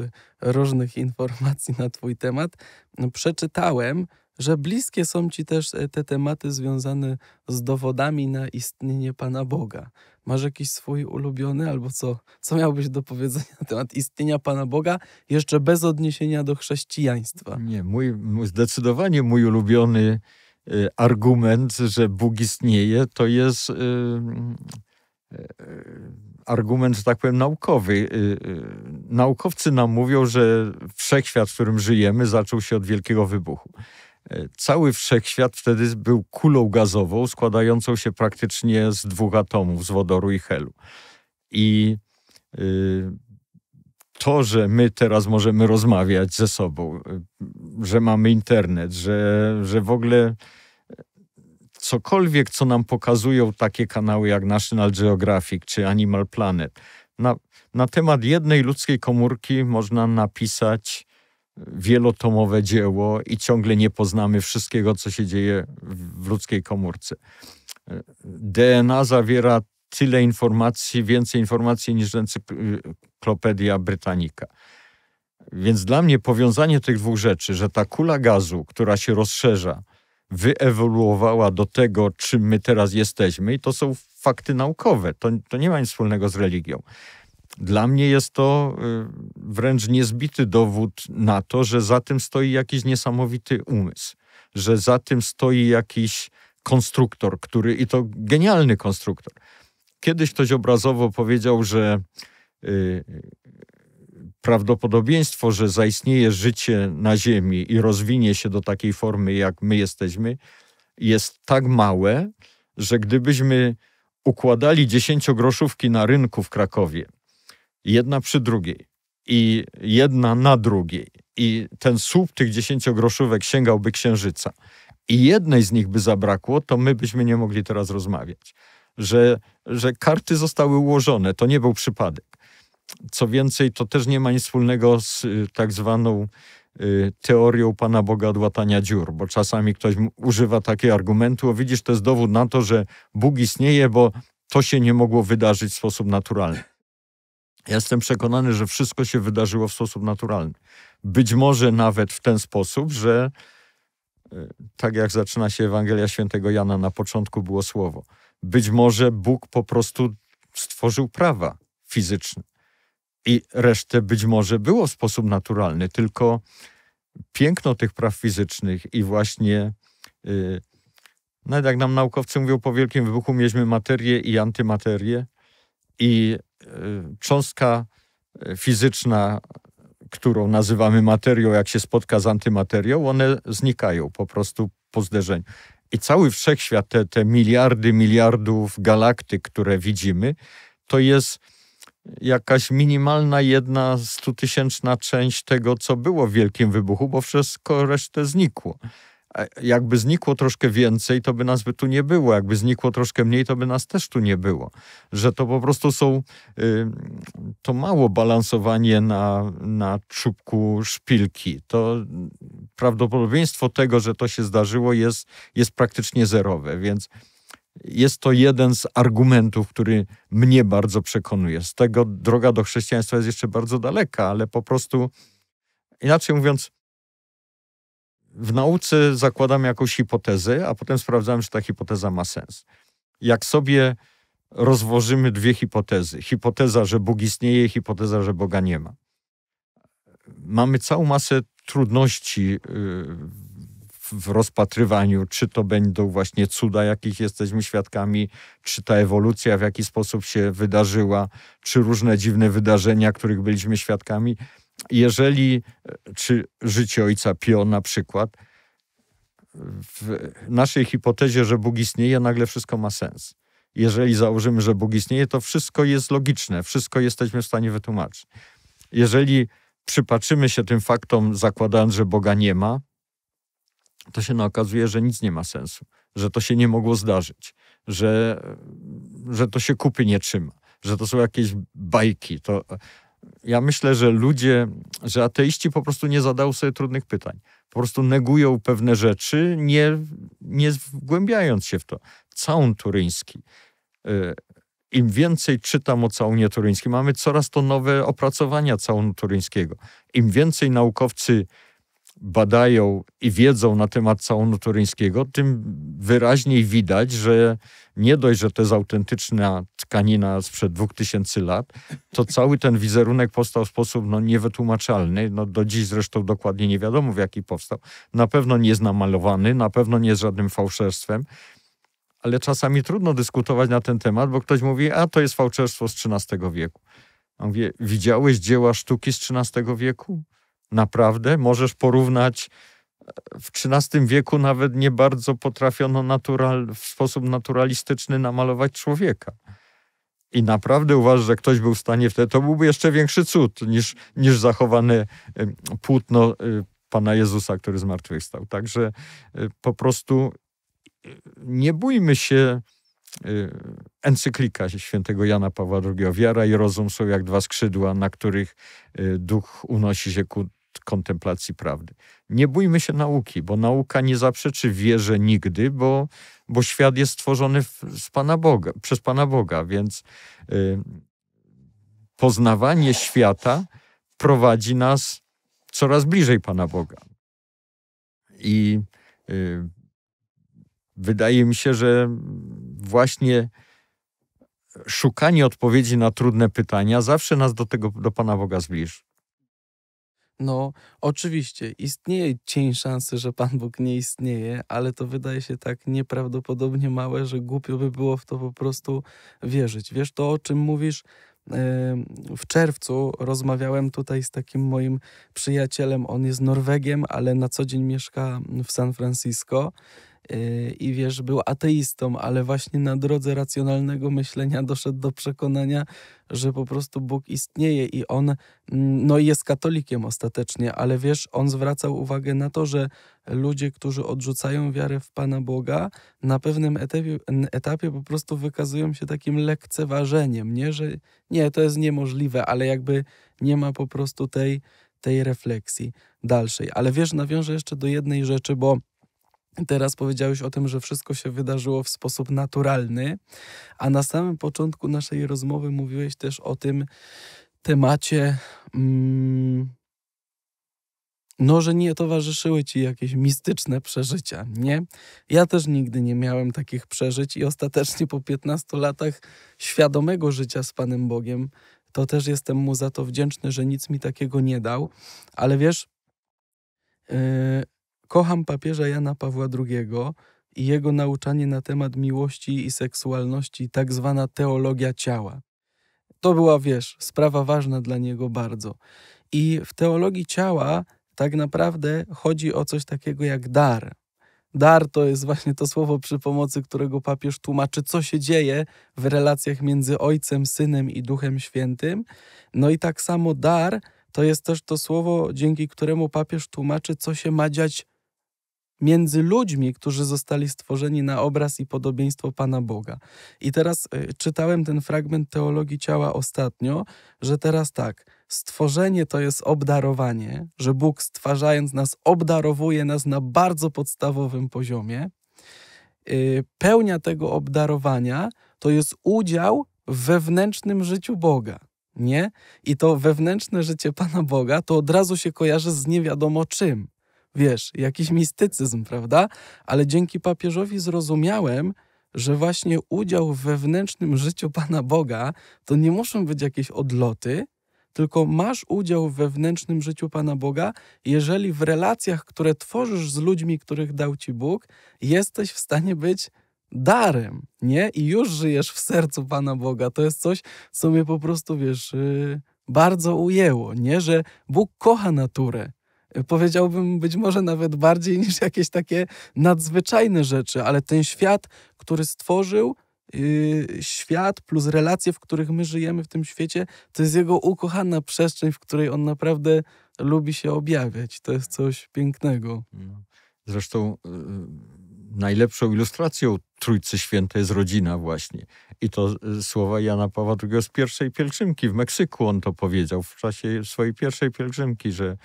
różnych informacji na Twój temat, no, przeczytałem, że bliskie są ci też e, te tematy związane z dowodami na istnienie Pana Boga. Masz jakiś swój ulubiony, albo co, co miałbyś do powiedzenia na temat istnienia Pana Boga, jeszcze bez odniesienia do chrześcijaństwa? Nie, mój, zdecydowanie mój ulubiony e, argument, że Bóg istnieje, to jest. E, argument, że tak powiem, naukowy. Naukowcy nam mówią, że wszechświat, w którym żyjemy, zaczął się od wielkiego wybuchu. Cały wszechświat wtedy był kulą gazową składającą się praktycznie z dwóch atomów, z wodoru i helu. I y, to, że my teraz możemy rozmawiać ze sobą, y, że mamy internet, że, że w ogóle y, cokolwiek, co nam pokazują takie kanały jak National Geographic czy Animal Planet, na, na temat jednej ludzkiej komórki można napisać wielotomowe dzieło i ciągle nie poznamy wszystkiego, co się dzieje w ludzkiej komórce. DNA zawiera tyle informacji, więcej informacji niż encyklopedia Britannica. Więc dla mnie powiązanie tych dwóch rzeczy, że ta kula gazu, która się rozszerza, wyewoluowała do tego, czym my teraz jesteśmy, i to są fakty naukowe, to, to nie ma nic wspólnego z religią. Dla mnie jest to y, wręcz niezbity dowód na to, że za tym stoi jakiś niesamowity umysł, że za tym stoi jakiś konstruktor, który i to genialny konstruktor. Kiedyś ktoś obrazowo powiedział, że y, prawdopodobieństwo, że zaistnieje życie na Ziemi i rozwinie się do takiej formy, jak my jesteśmy, jest tak małe, że gdybyśmy układali dziesięciogroszówki na rynku w Krakowie jedna przy drugiej i jedna na drugiej. I ten słup tych dziesięciogroszówek sięgałby księżyca. I jednej z nich by zabrakło, to my byśmy nie mogli teraz rozmawiać. Że, że karty zostały ułożone, to nie był przypadek. Co więcej, to też nie ma nic wspólnego z y, tak zwaną y, teorią Pana Boga od dziur, bo czasami ktoś używa takiego argumentu, o widzisz, to jest dowód na to, że Bóg istnieje, bo to się nie mogło wydarzyć w sposób naturalny. Ja jestem przekonany, że wszystko się wydarzyło w sposób naturalny. Być może nawet w ten sposób, że e, tak jak zaczyna się Ewangelia Świętego Jana, na początku było słowo. Być może Bóg po prostu stworzył prawa fizyczne. I resztę być może było w sposób naturalny, tylko piękno tych praw fizycznych i właśnie yy, nawet jak nam naukowcy mówią po wielkim wybuchu, mieliśmy materię i antymaterię i Y, cząstka y, fizyczna, którą nazywamy materią, jak się spotka z antymaterią, one znikają po prostu po zderzeniu. I cały wszechświat, te, te miliardy, miliardów galaktyk, które widzimy, to jest jakaś minimalna jedna stutysięczna część tego, co było w Wielkim Wybuchu, bo wszystko resztę znikło jakby znikło troszkę więcej, to by nas by tu nie było. Jakby znikło troszkę mniej, to by nas też tu nie było. Że to po prostu są y, to mało balansowanie na, na czubku szpilki. To prawdopodobieństwo tego, że to się zdarzyło, jest, jest praktycznie zerowe, więc jest to jeden z argumentów, który mnie bardzo przekonuje. Z tego droga do chrześcijaństwa jest jeszcze bardzo daleka, ale po prostu, inaczej mówiąc, w nauce zakładam jakąś hipotezę, a potem sprawdzam, czy ta hipoteza ma sens. Jak sobie rozwożymy dwie hipotezy, hipoteza, że Bóg istnieje, hipoteza, że Boga nie ma. Mamy całą masę trudności y, w rozpatrywaniu, czy to będą właśnie cuda, jakich jesteśmy świadkami, czy ta ewolucja w jaki sposób się wydarzyła, czy różne dziwne wydarzenia, których byliśmy świadkami jeżeli, e, czy życie ojca Pio na przykład, e, w naszej hipotezie, że Bóg istnieje, nagle wszystko ma sens. Jeżeli założymy, że Bóg istnieje, to wszystko jest logiczne, wszystko jesteśmy w stanie wytłumaczyć. Jeżeli przypatrzymy się tym faktom, zakładając, że Boga nie ma, to się no, okazuje, że nic nie ma sensu, że to się nie mogło zdarzyć, że, że to się kupy nie trzyma, że to są jakieś bajki. To, ja myślę, że ludzie, że ateiści po prostu nie zadają sobie trudnych pytań. Po prostu negują pewne rzeczy, nie, nie wgłębiając się w to. Całun turyński. Y, Im więcej czytam o całunie turyńskim, mamy coraz to nowe opracowania całunu turyńskiego. Im więcej naukowcy badają i wiedzą na temat całunu turyńskiego, tym wyraźniej widać, że nie dość, że to jest autentyczna tkanina sprzed 2000 lat, to cały ten wizerunek powstał w sposób no, niewytłumaczalny. No, do dziś zresztą dokładnie nie wiadomo, w jaki powstał. Na pewno nie jest namalowany, na pewno nie jest żadnym fałszerstwem ale czasami trudno dyskutować na ten temat, bo ktoś mówi, a to jest fałszerstwo z XIII wieku. A mówię, widziałeś dzieła sztuki z XIII wieku? Naprawdę możesz porównać e, w XIII wieku nawet nie bardzo potrafiono natural, w sposób naturalistyczny namalować człowieka. I naprawdę uważasz, że ktoś był w stanie wtedy, to byłby jeszcze większy cud niż, niż zachowane płótno e, Pana Jezusa, który zmartwychwstał. Także e, po prostu nie bójmy się encyklika świętego Jana Pawła II. Wiara i rozum są jak dwa skrzydła, na których duch unosi się ku kontemplacji prawdy. Nie bójmy się nauki, bo nauka nie zaprzeczy wierze nigdy, bo, bo świat jest stworzony w, z Pana Boga, przez Pana Boga, więc y, poznawanie świata prowadzi nas coraz bliżej Pana Boga. I y, wydaje mi się, że właśnie szukanie odpowiedzi na trudne pytania zawsze nas do tego, do Pana Boga zbliży. No, oczywiście, istnieje cień szansy, że Pan Bóg nie istnieje, ale to wydaje się tak nieprawdopodobnie małe, że głupio by było w to po prostu wierzyć. Wiesz, to o czym mówisz, w czerwcu rozmawiałem tutaj z takim moim przyjacielem. On jest Norwegiem, ale na co dzień mieszka w San Francisco Y, i wiesz, był ateistą, ale właśnie na drodze racjonalnego myślenia doszedł do przekonania, że po prostu Bóg istnieje i on mm, no jest katolikiem ostatecznie, ale wiesz, on zwracał uwagę na to, że ludzie, którzy odrzucają wiarę w Pana Boga, na pewnym etapie, etapie po prostu wykazują się takim lekceważeniem, nie, że nie, to jest niemożliwe, ale jakby nie ma po prostu tej tej refleksji dalszej. Ale wiesz, nawiążę jeszcze do jednej rzeczy, bo Teraz powiedziałeś o tym, że wszystko się wydarzyło w sposób naturalny, a na samym początku naszej rozmowy mówiłeś też o tym temacie, mm, no, że nie towarzyszyły ci jakieś mistyczne przeżycia, nie? Ja też nigdy nie miałem takich przeżyć i ostatecznie po 15 latach świadomego życia z Panem Bogiem, to też jestem mu za to wdzięczny, że nic mi takiego nie dał, ale wiesz, yy, Kocham papieża Jana Pawła II i jego nauczanie na temat miłości i seksualności, tak zwana teologia ciała. To była, wiesz, sprawa ważna dla niego bardzo. I w teologii ciała tak naprawdę chodzi o coś takiego jak dar. Dar to jest właśnie to słowo, przy pomocy którego papież tłumaczy, co się dzieje w relacjach między Ojcem, Synem i Duchem Świętym. No i tak samo dar to jest też to słowo, dzięki któremu papież tłumaczy, co się ma dziać między ludźmi, którzy zostali stworzeni na obraz i podobieństwo Pana Boga. I teraz y, czytałem ten fragment teologii ciała ostatnio, że teraz tak, stworzenie to jest obdarowanie, że Bóg stwarzając nas obdarowuje nas na bardzo podstawowym poziomie. Y, pełnia tego obdarowania to jest udział w wewnętrznym życiu Boga. Nie? I to wewnętrzne życie Pana Boga to od razu się kojarzy z niewiadomo czym wiesz, jakiś mistycyzm, prawda? Ale dzięki papieżowi zrozumiałem, że właśnie udział w wewnętrznym życiu Pana Boga to nie muszą być jakieś odloty, tylko masz udział w wewnętrznym życiu Pana Boga, jeżeli w relacjach, które tworzysz z ludźmi, których dał Ci Bóg, jesteś w stanie być darem, nie? I już żyjesz w sercu Pana Boga. To jest coś, co mnie po prostu, wiesz, y, bardzo ujęło, nie? Że Bóg kocha naturę, powiedziałbym być może nawet bardziej niż jakieś takie nadzwyczajne rzeczy, ale ten świat, który stworzył, yy, świat plus relacje, w których my żyjemy w tym świecie, to jest jego ukochana przestrzeń, w której on naprawdę lubi się objawiać. To jest coś pięknego. No. Zresztą yy, najlepszą ilustracją Trójcy Świętej jest rodzina właśnie. I to yy, słowa Jana Pawła II z pierwszej pielgrzymki w Meksyku on to powiedział w czasie swojej pierwszej pielgrzymki, że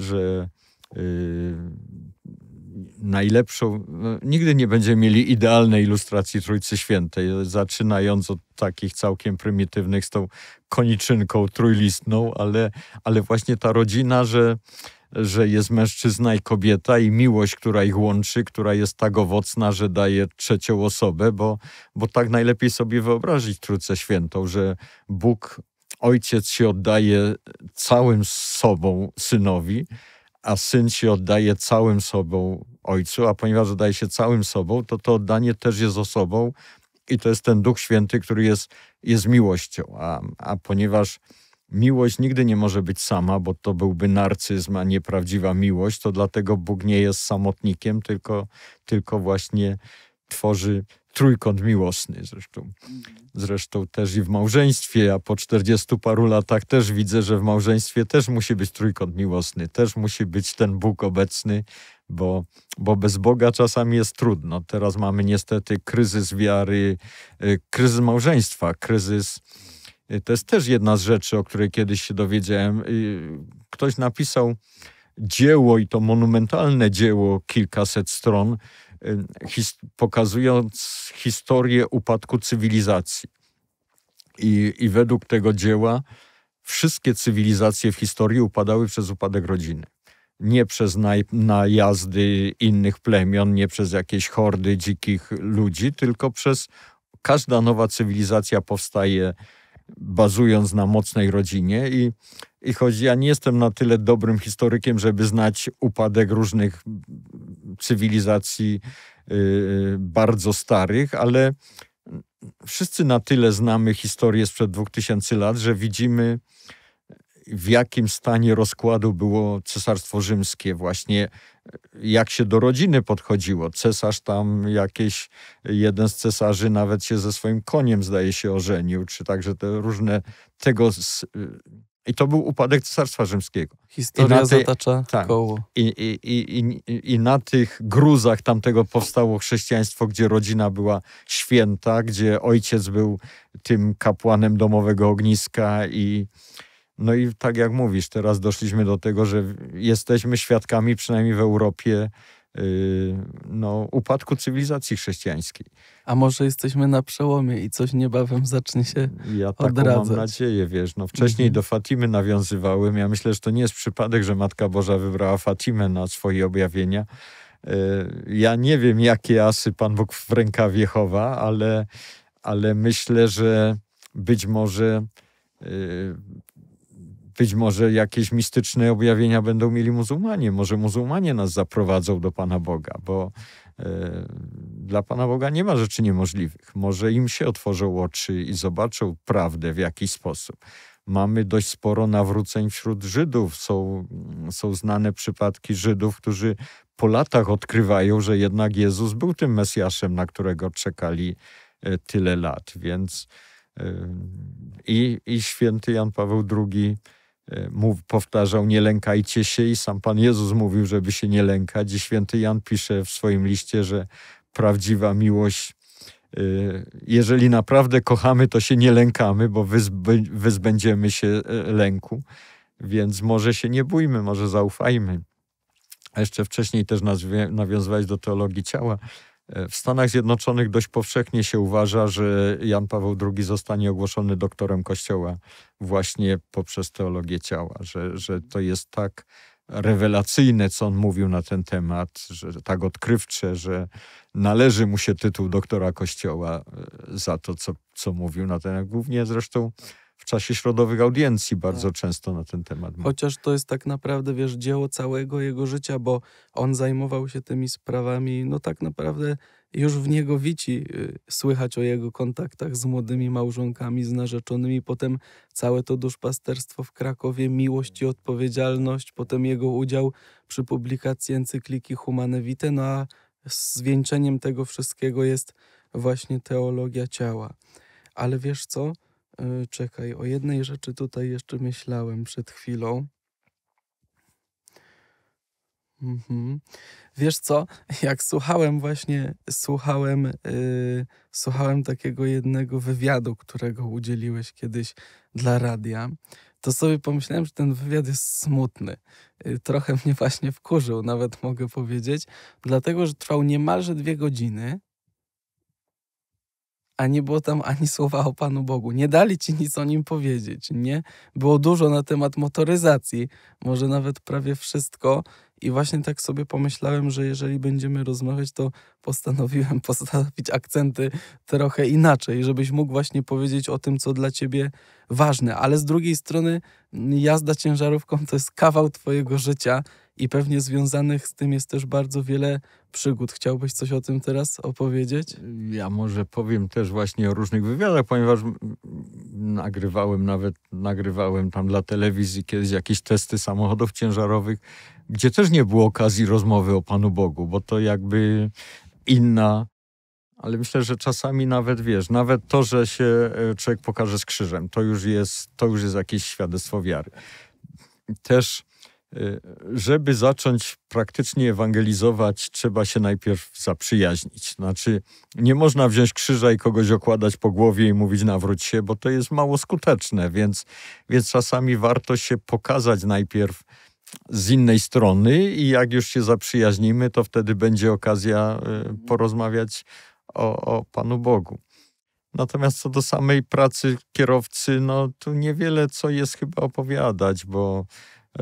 że Yy, najlepszą. No, nigdy nie będziemy mieli idealnej ilustracji Trójcy Świętej, zaczynając od takich całkiem prymitywnych z tą koniczynką trójlistną, ale, ale właśnie ta rodzina, że, że jest mężczyzna i kobieta i miłość, która ich łączy, która jest tak owocna, że daje trzecią osobę, bo, bo tak najlepiej sobie wyobrazić Trójcę Świętą, że Bóg ojciec się oddaje całym sobą synowi, a syn się oddaje całym sobą ojcu, a ponieważ oddaje się całym sobą, to to oddanie też jest osobą i to jest ten Duch Święty, który jest, jest miłością. A, a ponieważ miłość nigdy nie może być sama, bo to byłby narcyzm, a nieprawdziwa miłość, to dlatego Bóg nie jest samotnikiem, tylko, tylko właśnie tworzy trójkąt miłosny zresztą. Zresztą też i w małżeństwie, ja po 40 paru latach też widzę, że w małżeństwie też musi być trójkąt miłosny, też musi być ten Bóg obecny, bo, bo bez Boga czasami jest trudno. Teraz mamy niestety kryzys wiary, y, kryzys małżeństwa, kryzys. Y, to jest też jedna z rzeczy, o której kiedyś się dowiedziałem. Y, ktoś napisał dzieło i to monumentalne dzieło, kilkaset stron Y, his, pokazując historię upadku cywilizacji. I, I według tego dzieła wszystkie cywilizacje w historii upadały przez upadek rodziny nie przez najazdy innych plemion, nie przez jakieś hordy dzikich ludzi, tylko przez każda nowa cywilizacja powstaje bazując na mocnej rodzinie i i choć ja nie jestem na tyle dobrym historykiem, żeby znać upadek różnych cywilizacji yy, bardzo starych, ale wszyscy na tyle znamy historię sprzed 2000 lat, że widzimy, w jakim stanie rozkładu było Cesarstwo Rzymskie, właśnie jak się do rodziny podchodziło. Cesarz tam jakiś, jeden z cesarzy nawet się ze swoim koniem, zdaje się, ożenił, czy także te różne tego y, i to był upadek Cesarstwa Rzymskiego. Historia tej, zatacza tak, koło. I, i, i, I, na tych gruzach tamtego powstało chrześcijaństwo, gdzie rodzina była święta, gdzie ojciec był tym kapłanem domowego ogniska i, no i tak jak mówisz, teraz doszliśmy do tego, że jesteśmy świadkami, przynajmniej w Europie, yy, no, upadku cywilizacji chrześcijańskiej a może jesteśmy na przełomie i coś niebawem zacznie się ja taką odradzać. mam nadzieję, wiesz, no wcześniej mhm. do Fatimy nawiązywałem, ja myślę, że to nie jest przypadek, że Matka Boża wybrała Fatimę na swoje objawienia. E, ja nie wiem, jakie asy Pan Bóg w rękawie chowa, ale, ale myślę, że być może e, być może jakieś mistyczne objawienia będą mieli muzułmanie. Może muzułmanie nas zaprowadzą do Pana Boga, bo E, dla Pana Boga nie ma rzeczy niemożliwych. Może im się otworzą oczy i zobaczą prawdę w jakiś sposób. Mamy dość sporo nawróceń wśród Żydów. Są, są znane przypadki Żydów, którzy po latach odkrywają, że jednak Jezus był tym Mesjaszem, na którego czekali e, tyle lat. Więc e, i, i święty Jan Paweł II E, mów, powtarzał, nie lękajcie się i sam Pan Jezus mówił, żeby się nie lękać i święty Jan pisze w swoim liście, że prawdziwa miłość, e, jeżeli naprawdę kochamy, to się nie lękamy, bo wyzbędziemy się e, lęku, więc może się nie bójmy, może zaufajmy. A jeszcze wcześniej też nawiązywałeś do teologii ciała. E, w Stanach Zjednoczonych dość powszechnie się uważa, że Jan Paweł II zostanie ogłoszony doktorem Kościoła właśnie poprzez teologię ciała, że, że to jest tak rewelacyjne, co on mówił na ten temat, że tak odkrywcze, że należy mu się tytuł doktora Kościoła e, za to, co, co mówił na ten temat. Głównie zresztą w czasie środowych audiencji tak. bardzo tak. często na ten temat. Chociaż to jest tak naprawdę, wiesz, dzieło całego jego życia, bo on zajmował się tymi sprawami, no tak naprawdę już w niego wici y, słychać o jego kontaktach z młodymi małżonkami, z narzeczonymi, potem całe to duszpasterstwo w Krakowie, miłość i odpowiedzialność, potem jego udział przy publikacji encykliki Humane Vitae, no a zwieńczeniem tego wszystkiego jest właśnie teologia ciała. Ale wiesz co? Y, czekaj, o jednej rzeczy tutaj jeszcze myślałem przed chwilą. Mhm. Wiesz co, jak słuchałem właśnie, słuchałem, yy, słuchałem takiego jednego wywiadu, którego udzieliłeś kiedyś dla radia, to sobie pomyślałem, że ten wywiad jest smutny. Yy, trochę mnie właśnie wkurzył, nawet mogę powiedzieć, dlatego że trwał niemalże dwie godziny a nie było tam ani słowa o Panu Bogu. Nie dali ci nic o nim powiedzieć, nie? Było dużo na temat motoryzacji, może nawet prawie wszystko. I właśnie tak sobie pomyślałem, że jeżeli będziemy rozmawiać, to postanowiłem postawić akcenty trochę inaczej, żebyś mógł właśnie powiedzieć o tym, co dla ciebie ważne. Ale z drugiej strony, jazda ciężarówką to jest kawał twojego życia i pewnie związanych z tym jest też bardzo wiele przygód. Chciałbyś coś o tym teraz opowiedzieć? Ja może powiem też właśnie o różnych wywiadach, ponieważ nagrywałem nawet, nagrywałem tam dla telewizji kiedyś jakieś testy samochodów ciężarowych, gdzie też nie było okazji rozmowy o Panu Bogu, bo to jakby inna ale myślę, że czasami nawet wiesz, nawet to, że się e, człowiek pokaże z krzyżem, to już jest, to już jest jakieś świadectwo wiary. Też Y, żeby zacząć praktycznie ewangelizować, trzeba się najpierw zaprzyjaźnić. Znaczy, nie można wziąć krzyża i kogoś okładać po głowie i mówić nawróć się, bo to jest mało skuteczne, więc, więc czasami warto się pokazać najpierw z innej strony i jak już się zaprzyjaźnimy, to wtedy będzie okazja y, mhm. porozmawiać o, o Panu Bogu. Natomiast co do samej pracy kierowcy, no tu niewiele co jest chyba opowiadać, bo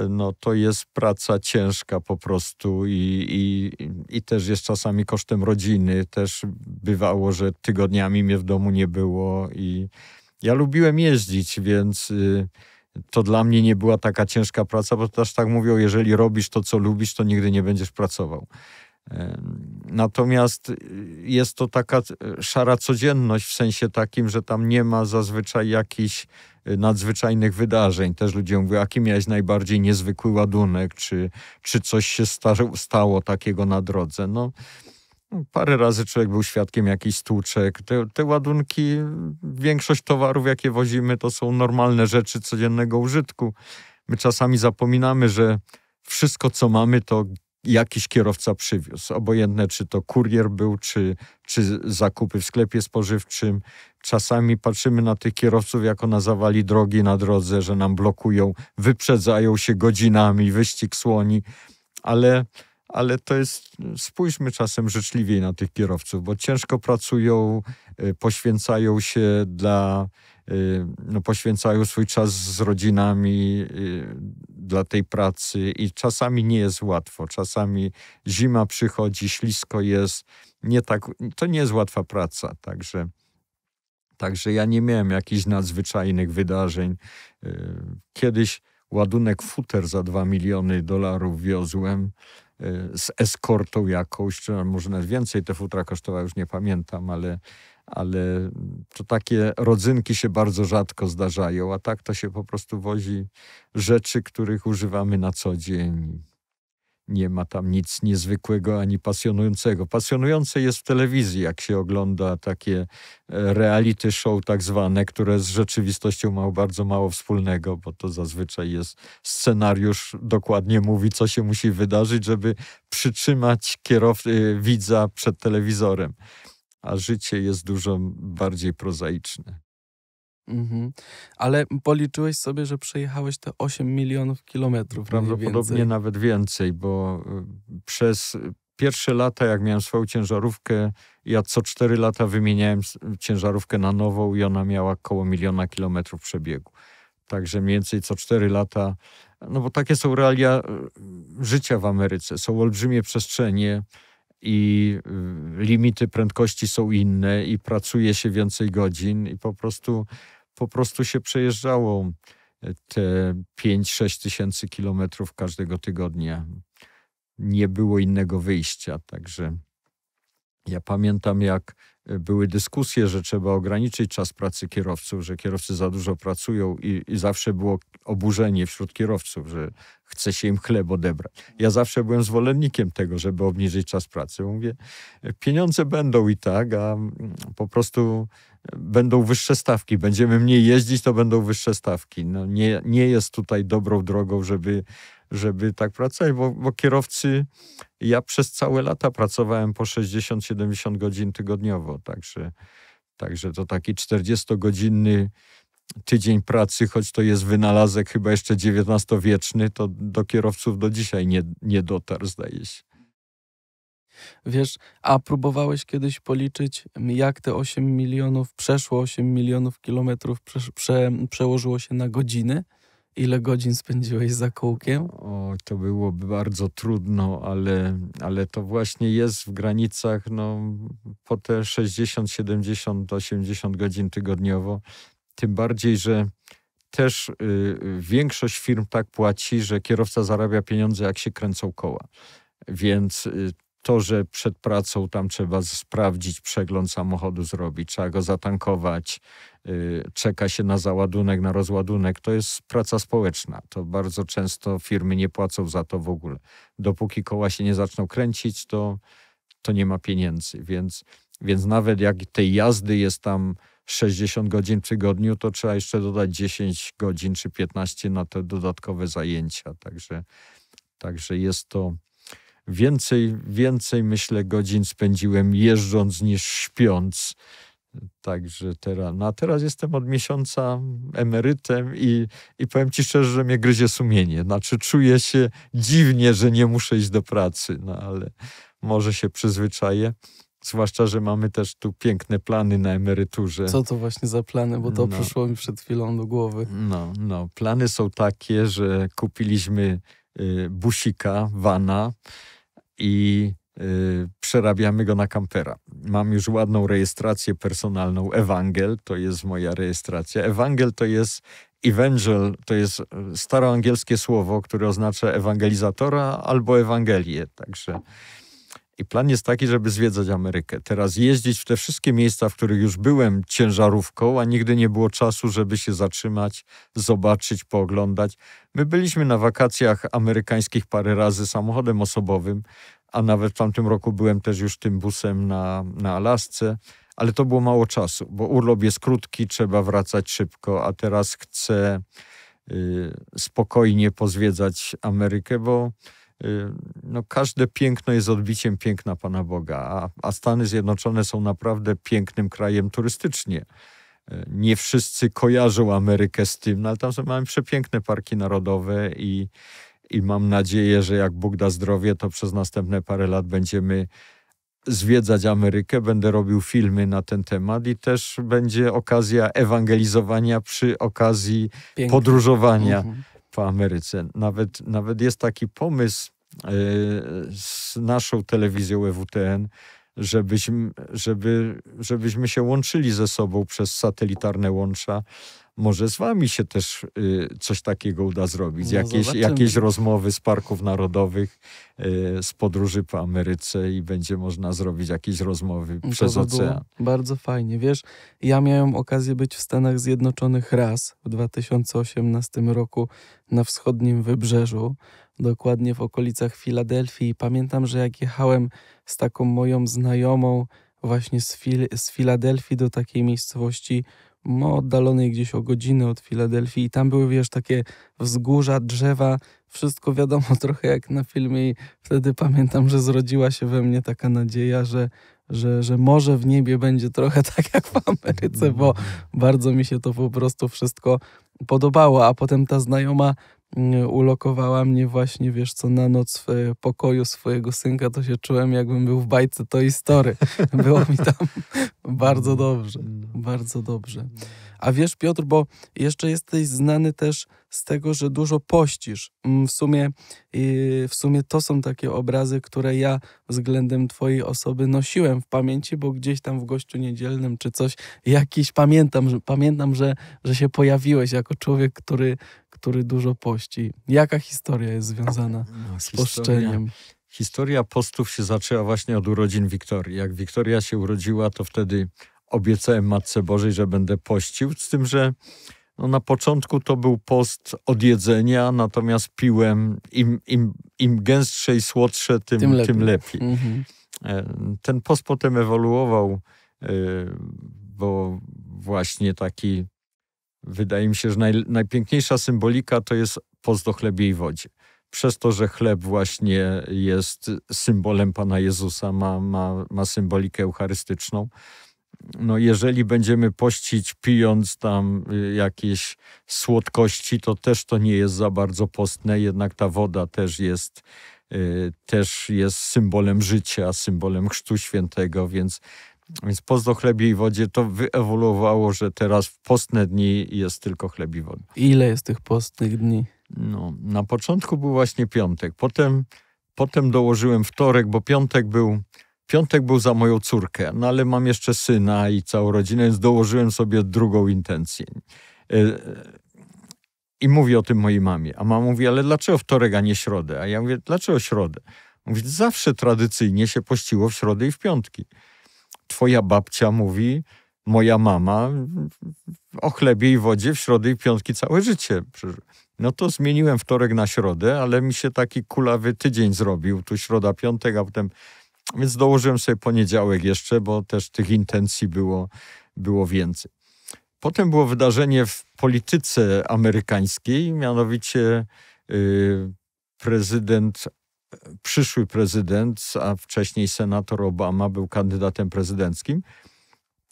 no to jest praca ciężka po prostu i, i, i też jest czasami kosztem rodziny. Też bywało, że tygodniami mnie w domu nie było i ja lubiłem jeździć, więc y, to dla mnie nie była taka ciężka praca, bo też tak mówią, jeżeli robisz to, co lubisz, to nigdy nie będziesz pracował. Natomiast jest to taka e, szara codzienność w sensie takim, że tam nie ma zazwyczaj jakichś e, nadzwyczajnych wydarzeń. Też ludzie mówią, jaki miałeś najbardziej niezwykły ładunek, czy, czy coś się stało, stało takiego na drodze. No, no, parę razy człowiek był świadkiem jakichś stłuczek. Te, te ładunki, większość towarów, jakie wozimy, to są normalne rzeczy codziennego użytku. My czasami zapominamy, że wszystko, co mamy, to jakiś kierowca przywiózł. Obojętne, czy to kurier był, czy, czy zakupy w sklepie spożywczym. Czasami patrzymy na tych kierowców jako na zawali drogi na drodze, że nam blokują, wyprzedzają się godzinami, wyścig słoni, ale, ale to jest, spójrzmy czasem życzliwiej na tych kierowców, bo ciężko pracują, y, poświęcają się dla Y, no, poświęcają swój czas z rodzinami y, dla tej pracy i czasami nie jest łatwo. Czasami zima przychodzi, ślisko jest, nie tak, to nie jest łatwa praca, także... Także ja nie miałem jakichś nadzwyczajnych wydarzeń. Y, kiedyś ładunek futer za 2 miliony dolarów wiozłem z eskortą jakąś, czy może nawet więcej te futra kosztowała, już nie pamiętam, ale ale to takie rodzynki się bardzo rzadko zdarzają, a tak to się po prostu wozi rzeczy, których używamy na co dzień. Nie ma tam nic niezwykłego ani pasjonującego. Pasjonujące jest w telewizji, jak się ogląda takie e, reality show, tak zwane, które z rzeczywistością mają bardzo mało wspólnego, bo to zazwyczaj jest scenariusz, dokładnie mówi, co się musi wydarzyć, żeby przytrzymać kierow- e, widza przed telewizorem a życie jest dużo bardziej prozaiczne. Mhm. Ale policzyłeś sobie, że przejechałeś te 8 milionów kilometrów. Prawdopodobnie nawet więcej, bo y, przez y, pierwsze lata, jak miałem swoją ciężarówkę, ja co 4 lata wymieniałem y, ciężarówkę na nową i ona miała około miliona kilometrów przebiegu. Także mniej więcej co 4 lata, no bo takie są realia życia w Ameryce. Są olbrzymie przestrzenie, i y, limity prędkości są inne i pracuje się więcej godzin i po prostu, po prostu się przejeżdżało e, te 5-6 tysięcy kilometrów każdego tygodnia. Nie było innego wyjścia, także ja pamiętam jak były dyskusje, że trzeba ograniczyć czas pracy kierowców, że kierowcy za dużo pracują i, i, zawsze było oburzenie wśród kierowców, że chce się im chleb odebrać. Ja zawsze byłem zwolennikiem tego, żeby obniżyć czas pracy. Mówię, pieniądze będą i tak, a mm, po prostu e, będą wyższe stawki. Będziemy mniej jeździć, to będą wyższe stawki. No nie, nie jest tutaj dobrą drogą, żeby żeby tak pracować, bo, bo kierowcy, ja przez całe lata pracowałem po 60-70 godzin tygodniowo, także, także to taki 40-godzinny tydzień pracy, choć to jest wynalazek chyba jeszcze XIX-wieczny, to do kierowców do dzisiaj nie, nie dotarł, zdaje się. Wiesz, a próbowałeś kiedyś policzyć, jak te 8 milionów, przeszło 8 milionów kilometrów prze, prze, przełożyło się na godziny? Ile godzin spędziłeś za kółkiem? O, to byłoby bardzo trudno, ale, ale to właśnie jest w granicach no, po te 60, 70, 80 godzin tygodniowo. Tym bardziej, że też y, większość firm tak płaci, że kierowca zarabia pieniądze, jak się kręcą koła. Więc y, to, że przed pracą tam trzeba sprawdzić, przegląd samochodu zrobić, trzeba go zatankować, yy, czeka się na załadunek, na rozładunek, to jest praca społeczna. To bardzo często firmy nie płacą za to w ogóle. Dopóki koła się nie zaczną kręcić, to, to nie ma pieniędzy. Więc, więc nawet jak tej jazdy jest tam 60 godzin w tygodniu, to trzeba jeszcze dodać 10 godzin czy 15 na te dodatkowe zajęcia. Także, także jest to więcej, więcej myślę godzin spędziłem jeżdżąc niż śpiąc. Także teraz, no a teraz jestem od miesiąca emerytem i, i powiem ci szczerze, że mnie gryzie sumienie. Znaczy czuję się dziwnie, że nie muszę iść do pracy, no ale może się przyzwyczaję. Zwłaszcza, że mamy też tu piękne plany na emeryturze. Co to właśnie za plany? Bo to no, przyszło mi przed chwilą do głowy. No, no, plany są takie, że kupiliśmy y, busika, vana, i y, przerabiamy go na kampera. Mam już ładną rejestrację personalną Ewangel, to jest moja rejestracja. Ewangel to jest evangel, to jest y, staroangielskie słowo, które oznacza ewangelizatora albo Ewangelię, także i plan jest taki, żeby zwiedzać Amerykę. Teraz jeździć w te wszystkie miejsca, w których już byłem ciężarówką, a nigdy nie było czasu, żeby się zatrzymać, zobaczyć, pooglądać. My byliśmy na wakacjach amerykańskich parę razy samochodem osobowym, a nawet w tamtym roku byłem też już tym busem na, na Alasce, ale to było mało czasu, bo urlop jest krótki, trzeba wracać szybko, a teraz chcę y, spokojnie pozwiedzać Amerykę, bo Y, no, każde piękno jest odbiciem piękna Pana Boga, a, a Stany Zjednoczone są naprawdę pięknym krajem turystycznie. Y, nie wszyscy kojarzą Amerykę z tym, no, ale tam mamy przepiękne parki narodowe i, i mam nadzieję, że jak Bóg da zdrowie, to przez następne parę lat będziemy zwiedzać Amerykę, będę robił filmy na ten temat i też będzie okazja ewangelizowania przy okazji Piękne. podróżowania. Mhm po Ameryce. Nawet, nawet jest taki pomysł e, z naszą telewizją EWTN, żebyśmy, żeby, żebyśmy się łączyli ze sobą przez satelitarne łącza może z wami się też y, coś takiego uda zrobić. No, jakieś, jakieś rozmowy z parków narodowych, y, z podróży po Ameryce i będzie można zrobić jakieś rozmowy to przez by ocean. Bardzo fajnie. Wiesz, ja miałem okazję być w Stanach Zjednoczonych raz w 2018 roku na wschodnim wybrzeżu, dokładnie w okolicach Filadelfii. I pamiętam, że jak jechałem z taką moją znajomą właśnie z, Fil z Filadelfii do takiej miejscowości oddalonej gdzieś o godzinę od Filadelfii i tam były, wiesz, takie wzgórza, drzewa, wszystko wiadomo trochę jak na filmie i wtedy pamiętam, że zrodziła się we mnie taka nadzieja, że, że, że może w niebie będzie trochę tak jak w Ameryce, bo bardzo mi się to po prostu wszystko podobało, a potem ta znajoma Y, ulokowała mnie właśnie, wiesz co, na noc w e, pokoju swojego synka, to się czułem jakbym był w bajce to Story. Było mi tam bardzo no, dobrze, no. bardzo dobrze. A wiesz Piotr, bo jeszcze jesteś znany też z tego, że dużo pościsz. Mm, w sumie, yy, w sumie to są takie obrazy, które ja względem Twojej osoby nosiłem w pamięci, bo gdzieś tam w gościu niedzielnym czy coś jakiś pamiętam, że, pamiętam, że, że się pojawiłeś jako człowiek, który, który dużo pości. Jaka historia jest związana no, no z poszczeniem? Historia postów się zaczęła właśnie od urodzin Wiktorii. Jak Wiktoria się urodziła, to wtedy obiecałem Matce Bożej, że będę pościł, z tym, że no na początku to był post od jedzenia, natomiast piłem im, im, im gęstsze i słodsze, tym, tym lepiej. Tym lepiej. Mhm. E, ten post potem ewoluował, e, bo właśnie taki, wydaje mi się, że naj, najpiękniejsza symbolika to jest post o chlebie i wodzie. Przez to, że chleb właśnie jest symbolem Pana Jezusa, ma, ma, ma symbolikę eucharystyczną no jeżeli będziemy pościć pijąc tam y, jakieś słodkości, to też to nie jest za bardzo postne, jednak ta woda też jest y, też jest symbolem życia, symbolem chrztu świętego, więc, więc post o chlebie i wodzie to wyewoluowało, że teraz w postne dni jest tylko chleb i woda. Ile jest tych postnych dni? No, na początku był właśnie piątek, potem, potem dołożyłem wtorek, bo piątek był Piątek był za moją córkę, no ale mam jeszcze syna i całą rodzinę, więc dołożyłem sobie drugą intencję. E, I mówię o tym mojej mamie. A mama mówi, ale dlaczego wtorek, a nie środę? A ja mówię, dlaczego środę? Mówi, zawsze tradycyjnie się pościło w środę i w piątki. Twoja babcia mówi, moja mama o chlebie i wodzie w środę i piątki całe życie. No to zmieniłem wtorek na środę, ale mi się taki kulawy tydzień zrobił. Tu środa, piątek, a potem więc dołożyłem sobie poniedziałek jeszcze, bo też tych intencji było, było więcej. Potem było wydarzenie w polityce amerykańskiej, mianowicie y, prezydent, przyszły prezydent, a wcześniej senator Obama był kandydatem prezydenckim.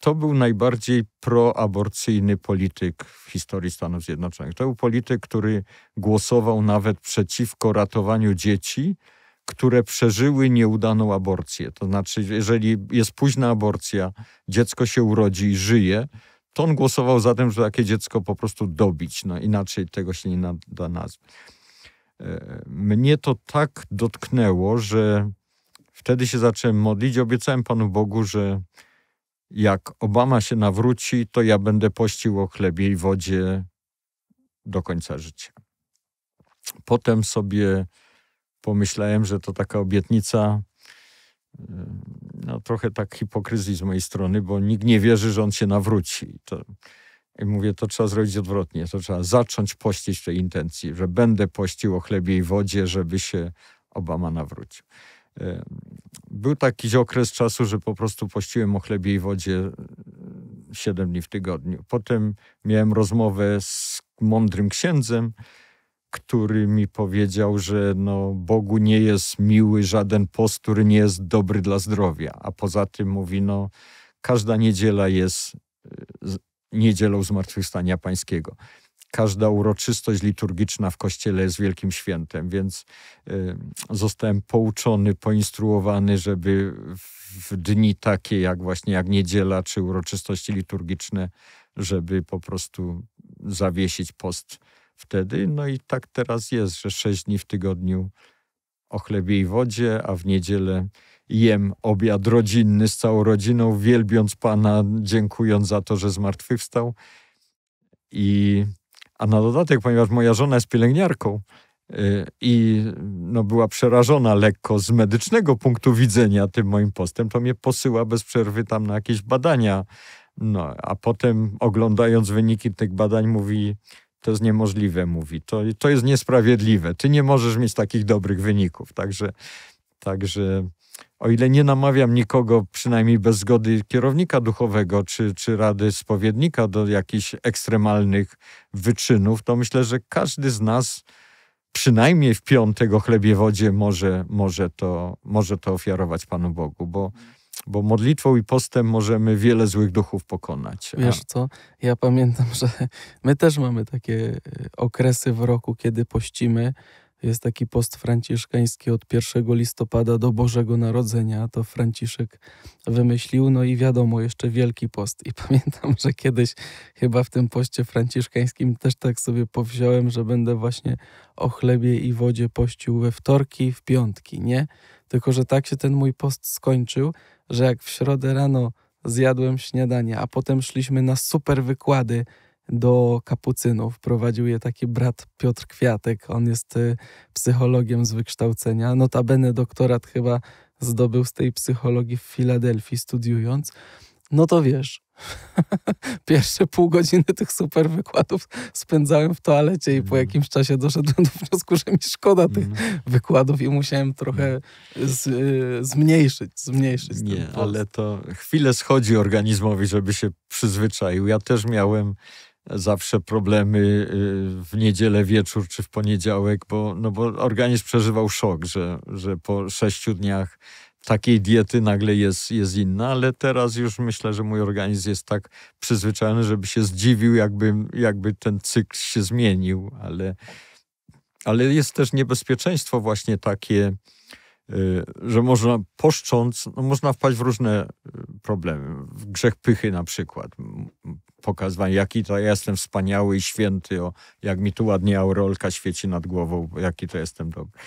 To był najbardziej proaborcyjny polityk w historii Stanów Zjednoczonych. To był polityk, który głosował nawet przeciwko ratowaniu dzieci, które przeżyły nieudaną aborcję. To znaczy, jeżeli jest późna aborcja, dziecko się urodzi i żyje, to on głosował za tym, że takie dziecko po prostu dobić. No inaczej tego się nie nada nazwać. E, mnie to tak dotknęło, że wtedy się zacząłem modlić. Obiecałem Panu Bogu, że jak Obama się nawróci, to ja będę pościł o chlebie i wodzie do końca życia. Potem sobie pomyślałem, że to taka obietnica, y, no trochę tak hipokryzji z mojej strony, bo nikt nie wierzy, że on się nawróci. To, I mówię, to trzeba zrobić odwrotnie, to trzeba zacząć pościć tej intencji, że będę pościł o chlebie i wodzie, żeby się Obama nawrócił. Y, był taki okres czasu, że po prostu pościłem o chlebie i wodzie 7 y, dni w tygodniu. Potem miałem rozmowę z mądrym księdzem, który mi powiedział, że no, Bogu nie jest miły żaden post, który nie jest dobry dla zdrowia. A poza tym mówi, no, każda niedziela jest e, niedzielą Zmartwychwstania Pańskiego. Każda uroczystość liturgiczna w kościele jest wielkim świętem, więc e, zostałem pouczony, poinstruowany, żeby w dni takie jak właśnie jak niedziela czy uroczystości liturgiczne, żeby po prostu zawiesić post wtedy. No i tak teraz jest, że sześć dni w tygodniu o chlebie i wodzie, a w niedzielę jem obiad rodzinny z całą rodziną, wielbiąc Pana, dziękując za to, że zmartwychwstał. I, a na dodatek, ponieważ moja żona jest pielęgniarką, y, i no, była przerażona lekko z medycznego punktu widzenia tym moim postem, to mnie posyła bez przerwy tam na jakieś badania. No, a potem oglądając wyniki tych badań mówi, to jest niemożliwe, mówi, to, to jest niesprawiedliwe, ty nie możesz mieć takich dobrych wyników. Także, także o ile nie namawiam nikogo, przynajmniej bez zgody kierownika duchowego czy, czy rady spowiednika do jakichś ekstremalnych wyczynów, to myślę, że każdy z nas przynajmniej w piątego chlebie wodzie może, może, to, może to ofiarować Panu Bogu, bo bo modlitwą i postem możemy wiele złych duchów pokonać. A... Wiesz co, ja pamiętam, że my też mamy takie e, okresy w roku, kiedy pościmy. Jest taki post franciszkański od 1 listopada do Bożego Narodzenia, to Franciszek wymyślił, no i wiadomo, jeszcze Wielki Post. I pamiętam, że kiedyś chyba w tym poście franciszkańskim też tak sobie powziąłem, że będę właśnie o chlebie i wodzie pościł we wtorki, w piątki, nie? Tylko, że tak się ten mój post skończył, że jak w środę rano zjadłem śniadanie, a potem szliśmy na super wykłady do kapucynów. Prowadził je taki brat Piotr Kwiatek. On jest y, psychologiem z wykształcenia. Notabene doktorat chyba zdobył z tej psychologii w Filadelfii studiując no to wiesz, pierwsze pół godziny tych super wykładów spędzałem w toalecie i po mhm. jakimś czasie doszedłem do wniosku, że mi szkoda tych mhm. wykładów i musiałem trochę z, y, zmniejszyć, zmniejszyć. Nie, ale to chwilę schodzi organizmowi, żeby się przyzwyczaił. Ja też miałem zawsze problemy y, w niedzielę wieczór czy w poniedziałek, bo, no bo organizm przeżywał szok, że, że po sześciu dniach takiej diety nagle jest, jest inna, ale teraz już myślę, że mój organizm jest tak przyzwyczajony, żeby się zdziwił, jakby, jakby ten cykl się zmienił, ale, ale jest też niebezpieczeństwo właśnie takie, y, że można poszcząc, no można wpaść w różne y, problemy. W grzech pychy na przykład. Pokazywanie, jaki to ja jestem wspaniały i święty, o, jak mi tu ładnie aurolka świeci nad głową, jaki to jestem dobry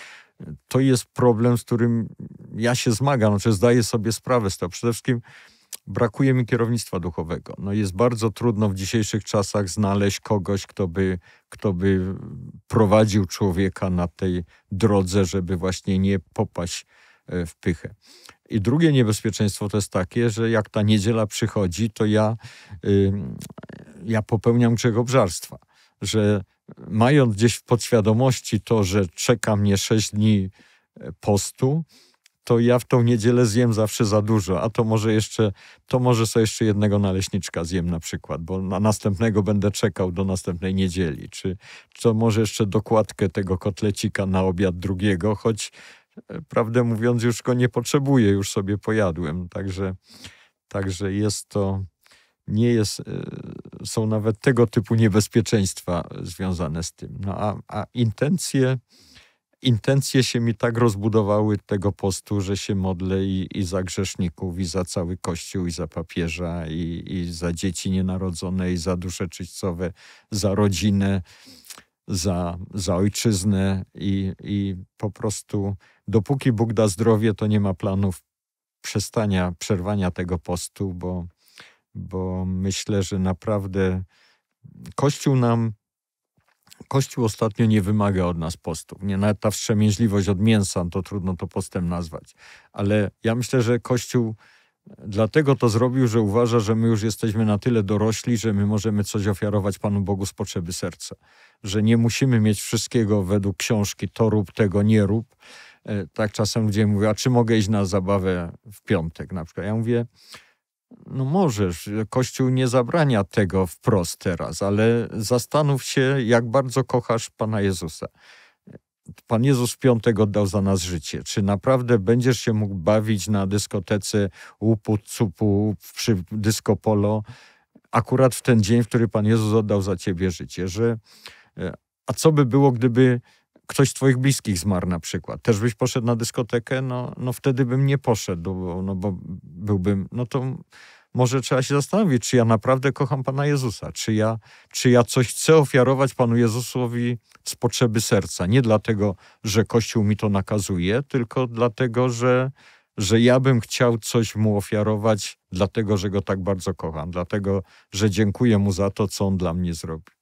to jest problem, z którym ja się zmagam, znaczy zdaję sobie sprawę z tego. Przede wszystkim brakuje mi kierownictwa duchowego. No jest bardzo trudno w dzisiejszych czasach znaleźć kogoś, kto by, kto by prowadził człowieka na tej drodze, żeby właśnie nie popaść e, w pychę. I drugie niebezpieczeństwo to jest takie, że jak ta niedziela przychodzi, to ja, ja popełniam grzech obżarstwa że mając gdzieś w podświadomości to, że czeka mnie sześć dni e, postu, to ja w tą niedzielę zjem zawsze za dużo, a to może jeszcze, to może sobie jeszcze jednego naleśniczka zjem na przykład, bo na następnego będę czekał do następnej niedzieli, czy, czy może jeszcze dokładkę tego kotlecika na obiad drugiego, choć e, prawdę mówiąc już go nie potrzebuję, już sobie pojadłem, także, także jest to, nie jest e, są nawet tego typu niebezpieczeństwa związane z tym. No a, a intencje, intencje się mi tak rozbudowały tego postu, że się modlę i, i za grzeszników, i za cały Kościół, i za papieża, i, i za dzieci nienarodzone, i za dusze czyśćcowe, za rodzinę, za, za ojczyznę i, i po prostu dopóki Bóg da zdrowie, to nie ma planów przestania, przerwania tego postu, bo bo myślę, że naprawdę Kościół nam Kościół ostatnio nie wymaga od nas postów. Nie, nawet ta wstrzemięźliwość od mięsa, to trudno to postem nazwać. Ale ja myślę, że Kościół e, dlatego to zrobił, że uważa, że my już jesteśmy na tyle dorośli, że my możemy coś ofiarować Panu Bogu z potrzeby serca. Że nie musimy mieć wszystkiego według książki, to rób, tego nie rób. E, tak czasem ludzie mówią, a czy mogę iść na zabawę w piątek na przykład. Ja mówię, no możesz, Kościół nie zabrania tego wprost teraz, ale zastanów się, jak bardzo kochasz Pana Jezusa. Pan Jezus piątego oddał za nas życie. Czy naprawdę będziesz się mógł bawić na dyskotece łupu, cupu, przy disco polo, akurat w ten dzień, w który Pan Jezus oddał za ciebie życie? Że, e, a co by było, gdyby ktoś z twoich bliskich zmarł na przykład, też byś poszedł na dyskotekę, no, no wtedy bym nie poszedł, bo, no bo byłbym, no to może trzeba się zastanowić, czy ja naprawdę kocham Pana Jezusa, czy ja, czy ja coś chcę ofiarować Panu Jezusowi z potrzeby serca. Nie dlatego, że Kościół mi to nakazuje, tylko dlatego, że, że ja bym chciał coś mu ofiarować, dlatego, że go tak bardzo kocham, dlatego, że dziękuję mu za to, co on dla mnie zrobił.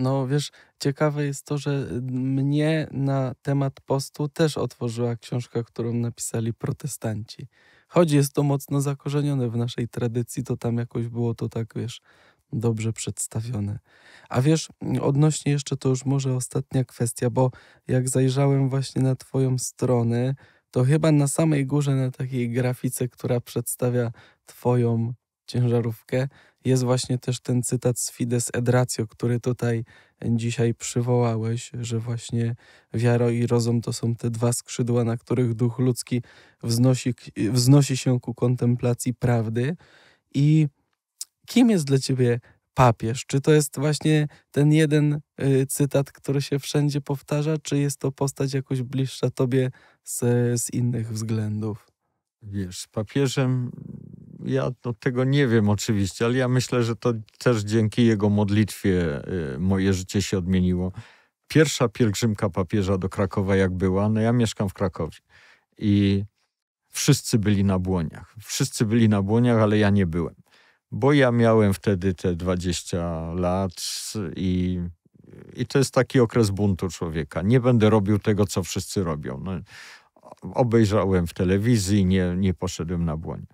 No wiesz, ciekawe jest to, że y, mnie na temat postu też otworzyła książka, którą napisali protestanci. Choć jest to mocno zakorzenione w naszej tradycji, to tam jakoś było to tak, wiesz, dobrze przedstawione. A wiesz, mm, odnośnie jeszcze to już może ostatnia kwestia, bo jak zajrzałem właśnie na Twoją stronę, to chyba na samej górze, na takiej grafice, która przedstawia Twoją ciężarówkę, jest właśnie też ten cytat z Fides Edratio, który tutaj dzisiaj przywołałeś, że właśnie wiara i rozum to są te dwa skrzydła, na których duch ludzki wznosi, wznosi się ku kontemplacji prawdy. I kim jest dla ciebie papież? Czy to jest właśnie ten jeden y, cytat, który się wszędzie powtarza, czy jest to postać jakoś bliższa tobie z, z innych względów? Wiesz, papieżem ja no, tego nie wiem oczywiście, ale ja myślę, że to też dzięki jego modlitwie y, moje życie się odmieniło. Pierwsza pielgrzymka papieża do Krakowa, jak była, no ja mieszkam w Krakowie i wszyscy byli na błoniach. Wszyscy byli na błoniach, ale ja nie byłem, bo ja miałem wtedy te 20 lat i i to jest taki okres buntu człowieka. Nie będę robił tego, co wszyscy robią. No, obejrzałem w telewizji, nie, nie poszedłem na błoń.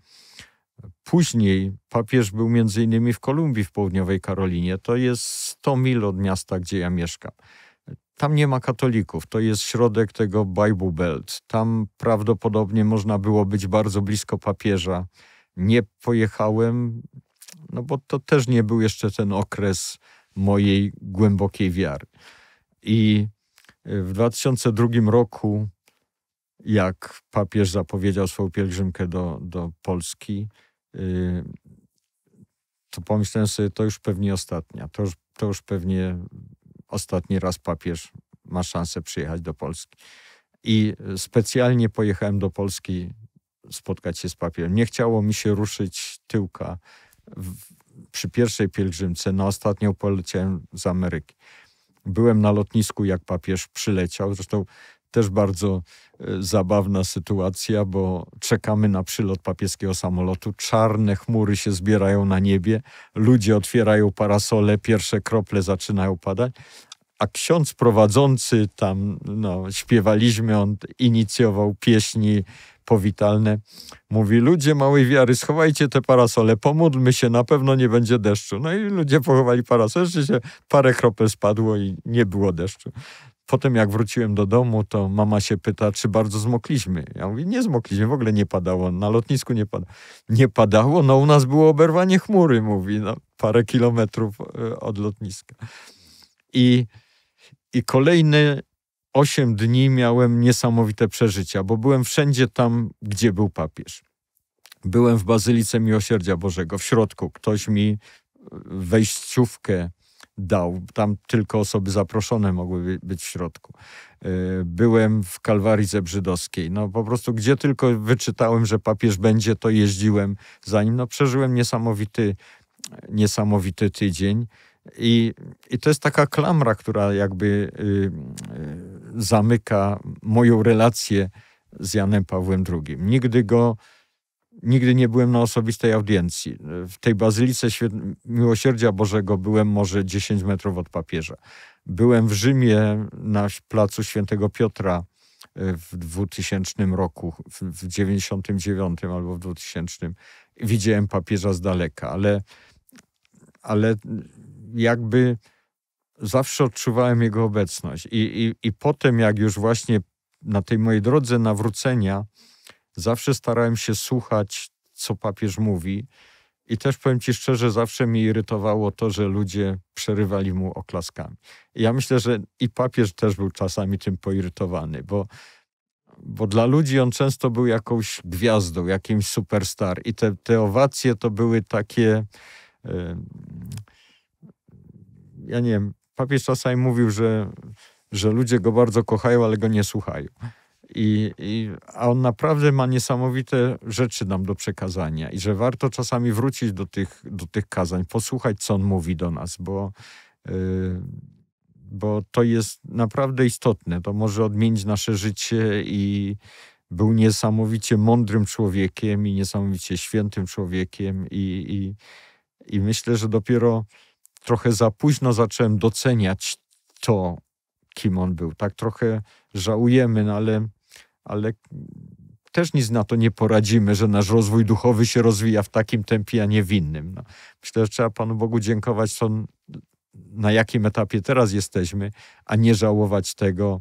Później papież był między innymi w Kolumbii, w południowej Karolinie. To jest 100 mil od miasta, gdzie ja mieszkam. Tam nie ma katolików, to jest środek tego Bible Belt. Tam prawdopodobnie można było być bardzo blisko papieża. Nie pojechałem, no bo to też nie był jeszcze ten okres mojej głębokiej wiary. I y, w 2002 roku, jak papież zapowiedział swoją pielgrzymkę do, do Polski, Y, to pomyślałem sobie, to już pewnie ostatnia. To już, to już pewnie ostatni raz papież ma szansę przyjechać do Polski. I specjalnie pojechałem do Polski spotkać się z papieżem. Nie chciało mi się ruszyć tyłka w, przy pierwszej pielgrzymce. Na ostatnią poleciałem z Ameryki. Byłem na lotnisku, jak papież przyleciał. Zresztą też bardzo e, zabawna sytuacja, bo czekamy na przylot papieskiego samolotu. Czarne chmury się zbierają na niebie, ludzie otwierają parasole, pierwsze krople zaczynają padać. A ksiądz prowadzący tam, no, śpiewaliśmy, on inicjował pieśni powitalne. Mówi, ludzie małej wiary, schowajcie te parasole, pomódlmy się, na pewno nie będzie deszczu. No i ludzie pochowali parasole, że się parę kropel spadło i nie było deszczu. Potem jak wróciłem do domu, to mama się pyta, czy bardzo zmokliśmy. Ja mówię, nie zmokliśmy, w ogóle nie padało, na lotnisku nie padało. Nie padało, no u nas było oberwanie chmury, mówi, no, parę kilometrów y, od lotniska. I, i kolejne osiem dni miałem niesamowite przeżycia, bo byłem wszędzie tam, gdzie był papież. Byłem w Bazylice Miłosierdzia Bożego, w środku. Ktoś mi y, wejściówkę dał. Tam tylko osoby zaproszone mogły być w środku. E, byłem w Kalwarii Zebrzydowskiej. No po prostu gdzie tylko wyczytałem, że papież będzie, to jeździłem za nim. No przeżyłem niesamowity, niesamowity tydzień. I, I to jest taka klamra, która jakby y, y, zamyka moją relację z Janem Pawłem II. Nigdy go nigdy nie byłem na osobistej audiencji. W tej Bazylice Miłosierdzia Bożego byłem może 10 metrów od papieża. Byłem w Rzymie na placu Świętego Piotra e, w 2000 roku, w 99 albo w 2000. Widziałem papieża z daleka, ale, ale jakby zawsze odczuwałem jego obecność. I, i, I potem, jak już właśnie na tej mojej drodze nawrócenia, Zawsze starałem się słuchać, co papież mówi. I też powiem ci szczerze, zawsze mi irytowało to, że ludzie przerywali mu oklaskami. I ja myślę, że i papież też był czasami tym poirytowany, bo, bo dla ludzi on często był jakąś gwiazdą, jakimś superstar. I te, te owacje to były takie. Yy, ja nie wiem, papież czasami mówił, że, że ludzie go bardzo kochają, ale go nie słuchają. I, I, a on naprawdę ma niesamowite rzeczy nam do przekazania i że warto czasami wrócić do tych, do tych kazań, posłuchać, co on mówi do nas, bo, yy, bo to jest naprawdę istotne. To może odmienić nasze życie i był niesamowicie mądrym człowiekiem i niesamowicie świętym człowiekiem i, i, i myślę, że dopiero trochę za późno zacząłem doceniać to, kim on był. Tak trochę żałujemy, no ale ale też nic na to nie poradzimy, że nasz rozwój duchowy się rozwija w takim tempie, a nie w innym. No, myślę, że trzeba Panu Bogu dziękować, co, na jakim etapie teraz jesteśmy, a nie żałować tego.